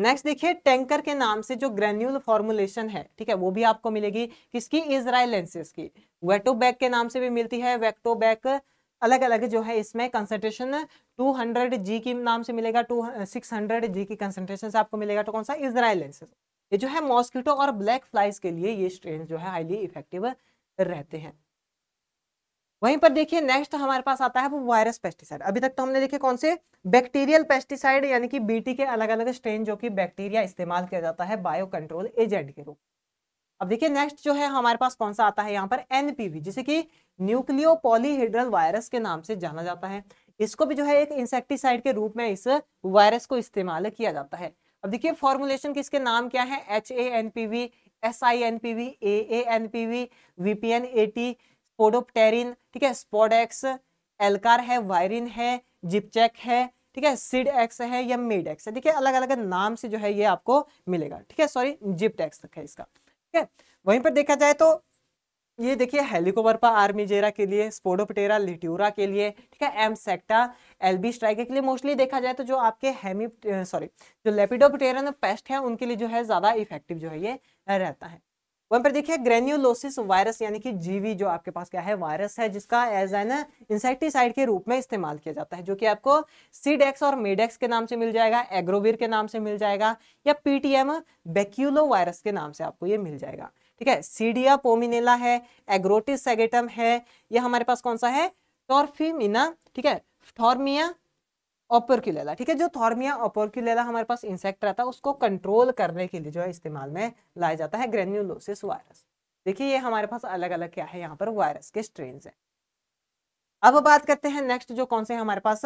नेक्स्ट देखिए टैंकर के नाम से जो ग्रेन्यूल फॉर्मुलेशन है ठीक है वो भी आपको मिलेगी किसकी इसराइलेंसिस की वेटोबैक के नाम से भी मिलती है वेक्टोबैक अलग अलग जो है इसमें टू 200 जी के नाम से मिलेगा टू सिक्स हंड्रेड जी की कंसेंट्रेशन से आपको मिलेगा तो कौन सा इसराइल ये जो है मॉस्किटो और ब्लैक फ्लाइज के लिए ये स्ट्रेन जो है हाईली इफेक्टिव रहते हैं वहीं पर देखिए नेक्स्ट हमारे पास आता है वो वायरस पेस्टिसाइड अभी तक तो हमने देखे कौन से बैक्टीरियल पेस्टिसाइड यानी कि बीटी के अलग अलग स्ट्रेन जो कि बैक्टीरिया इस्तेमाल किया जाता है बायो कंट्रोल एजेंट के रूप अब देखिए नेक्स्ट जो है हमारे पास कौन सा आता है यहाँ पर एनपीवी जिसे कि न्यूक्लियो पॉलीहेड्रल वायरस के नाम से जाना जाता है इसको भी जो है एक इंसेक्टिसाइड के रूप में इस वायरस को इस्तेमाल किया जाता है अब देखिए फॉर्मुलेशन किसके नाम क्या है H A N P V S I N P V A A N P V V P N A T Spodopterin ठीक है स्पोडेक्स एलकार है वायरिन है जिपचेक है ठीक है सिड एक्स है या मिड एक्स है ठीक है अलग अलग नाम से जो है ये आपको मिलेगा ठीक है सॉरी जिप्ट एक्स तक है इसका है वहीं पर देखा जाए तो ये देखिए हेलिकोवर्पा आर्मीजेरा के लिए स्पोडोपटेरा लिट्यूरा के लिए ठीक है एम सेक्टा बी स्ट्राइक के लिए मोस्टली देखा जाए तो जो आपके हेमी सॉरी जो लेपिडोपटेरा पेस्ट है उनके लिए जो है ज़्यादा इफेक्टिव जो है ये रहता है वहां पर देखिए ग्रेन्यूलोसिस वायरस यानी कि जीवी जो आपके पास क्या है वायरस है जिसका एज एन इंसेक्टिसाइड के रूप में इस्तेमाल किया जाता है जो कि आपको सीडेक्स और मेडेक्स के नाम से मिल जाएगा एग्रोविर के नाम से मिल जाएगा या पीटीएम बेक्यूलो वायरस के नाम से आपको ये मिल जाएगा ठीक है सीडिया पोमिनेला है एग्रोटिस सेगेटम है यह हमारे पास कौन सा है टॉर्फीमिना ठीक है थॉर्मिया ऑपरक्यूलेला ठीक है जो थॉर्मिया ऑपरक्यूलेला हमारे पास इंसेक्ट रहता है उसको कंट्रोल करने के लिए जो है इस्तेमाल में लाया जाता है ग्रेन्यूलोसिस वायरस देखिए ये हमारे पास अलग अलग क्या है यहाँ पर वायरस के स्ट्रेन है अब बात करते हैं नेक्स्ट जो कौन से हमारे पास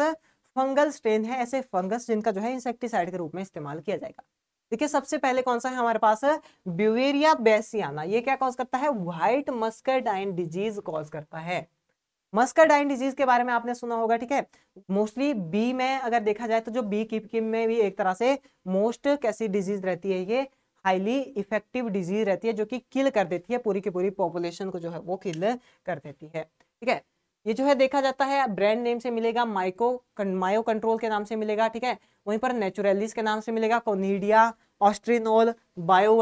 फंगल स्ट्रेन है ऐसे फंगस जिनका जो है इंसेक्टिसाइड के रूप में इस्तेमाल किया जाएगा देखिए सबसे पहले कौन सा है हमारे पास ब्यूवेरिया बेसियाना ये क्या कॉज करता है व्हाइट मस्कर डिजीज कॉज करता है मस्करडाइन डिजीज के बारे में आपने सुना होगा ठीक है मोस्टली बी में अगर देखा जाए तो जो बी किम में भी एक तरह से मोस्ट कैसी डिजीज रहती है ये हाईली इफेक्टिव डिजीज रहती है जो कि किल कर देती है पूरी की पूरी पॉपुलेशन को जो है वो किल कर देती है ठीक है ये जो है देखा जाता है ब्रांड नेम से मिलेगा माइको मायो कंट्रोल के नाम से मिलेगा ठीक है वहीं पर नेचुरलिस के नाम से मिलेगा कोनीडिया ऑस्ट्रीनोल बायो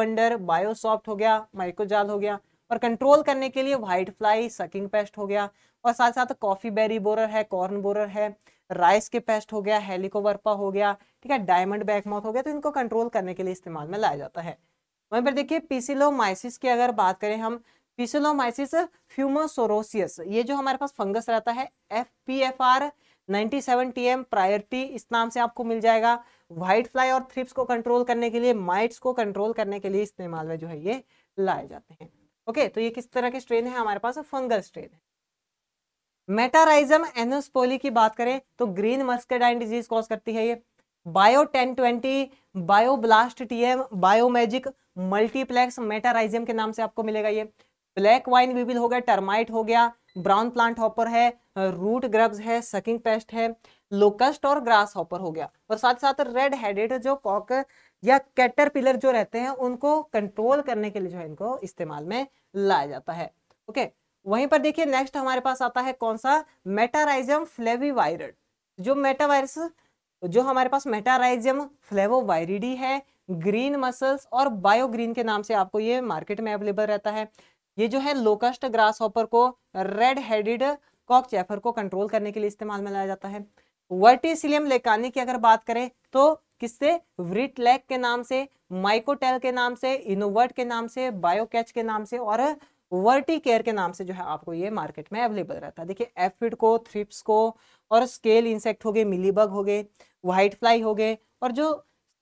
बायोसॉफ्ट हो गया माइकोजाल हो गया और कंट्रोल करने के लिए व्हाइट फ्लाई सकिंग पेस्ट हो गया और साथ साथ कॉफी बेरी बोरर है कॉर्न बोरर है राइस के पेस्ट हो गया हेलिकोवर्पा हो गया ठीक है डायमंड बैक माउथ हो गया तो इनको कंट्रोल करने के लिए इस्तेमाल में लाया जाता है वहीं पर देखिए पीसिलोमाइसिस की अगर बात करें हम पीसिलोमाइसिस फ्यूमोसोरोसियस ये जो हमारे पास फंगस रहता है F P F R ninety seven T M priority इस नाम से आपको मिल जाएगा व्हाइट फ्लाई और थ्रिप्स को कंट्रोल करने के लिए माइट्स को कंट्रोल करने के लिए इस्तेमाल में जो है ये लाए जाते हैं ओके तो ये किस तरह के स्ट्रेन है हमारे पास फंगल स्ट्रेन है मेटाराइजम एनोस्पोली की बात करें तो ग्रीन मस्कडाइन डिजीज कॉज करती है ये bio ten twenty bioblast TM biomagic multiplex metarhizium के नाम से आपको मिलेगा ये ब्लैक वाइन विविल हो गया टर्माइट हो गया ब्राउन प्लांट हॉपर है रूट ग्रब्स है सकिंग पेस्ट है लोकस्ट और ग्रास हॉपर हो गया और साथ साथ रेड हेडेड जो कॉक या कैटरपिलर जो रहते हैं उनको कंट्रोल करने के लिए जो है इनको इस्तेमाल में लाया जाता है ओके वहीं पर देखिए नेक्स्ट हमारे पास आता है कौन सा मेटाराइजम फ्लेवीवायरड जो मेटावायरस जो हमारे पास मेटाराइजम फ्लेवोवायरिडी है ग्रीन मसल्स और बायोग्रीन के नाम से आपको ये मार्केट में अवेलेबल रहता है ये जो है लोकस्ट ग्रास हॉपर को रेड हेडेड कॉक चैफर को कंट्रोल करने के लिए इस्तेमाल में लाया जाता है वर्टिसिलियम लेकानी की अगर बात करें तो किससे व्रिट लेक के नाम से माइकोटेल के नाम से इनोवर्ट के नाम से बायोकैच के नाम से और वर्टी केयर के नाम से जो है आपको ये मार्केट में अवेलेबल रहता है देखिए एफिड को थ्रिप्स को और स्केल इंसेक्ट हो गए मिलीबग हो गए व्हाइट फ्लाई हो गए और जो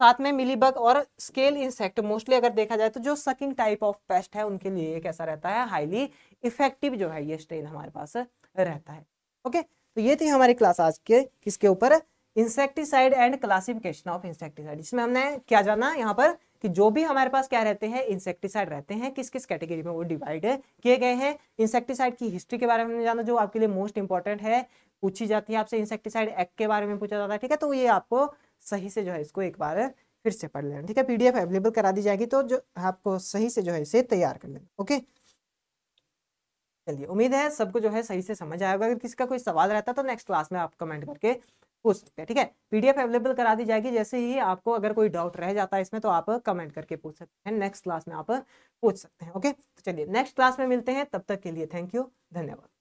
साथ में मिलीबग और स्केल इंसेक्ट मोस्टली अगर देखा जाए तो जो सकिंग टाइप ऑफ पेस्ट है उनके लिए कैसा रहता है हाईली इफेक्टिव जो है ये स्ट्रेन हमारे पास रहता है ओके okay? तो ये थी हमारी क्लास आज के किसके ऊपर insecticide and classification of insecticide इसमें हमने क्या जाना यहाँ पर कि जो भी हमारे पास क्या रहते हैं इंसेक्टिसाइड रहते हैं किस किस कैटेगरी में वो डिवाइड किए गए हैं इंसेक्टिसाइड की हिस्ट्री के बारे में जाना जो आपके लिए मोस्ट इंपॉर्टेंट है पूछी जाती है आपसे इंसेक्टिसाइड एक्ट के बारे में पूछा जाता है ठीक है तो ये आपको सही से जो है इसको एक बार फिर से पढ़ लेना ठीक है पीडीएफ अवेलेबल करा दी जाएगी तो जो आपको सही से जो है इसे तैयार कर लेना ओके चलिए उम्मीद है सबको जो है सही से समझ आएगा अगर किसी का कोई सवाल रहता है तो नेक्स्ट क्लास में आप कमेंट करके पूछ सकते हैं ठीक है पीडीएफ अवेलेबल करा दी जाएगी जैसे ही आपको अगर कोई डाउट रह जाता है इसमें तो आप कमेंट करके पूछ सकते हैं नेक्स्ट क्लास में आप पूछ सकते हैं ओके तो चलिए नेक्स्ट क्लास में मिलते हैं तब तक के लिए थैंक यू धन्यवाद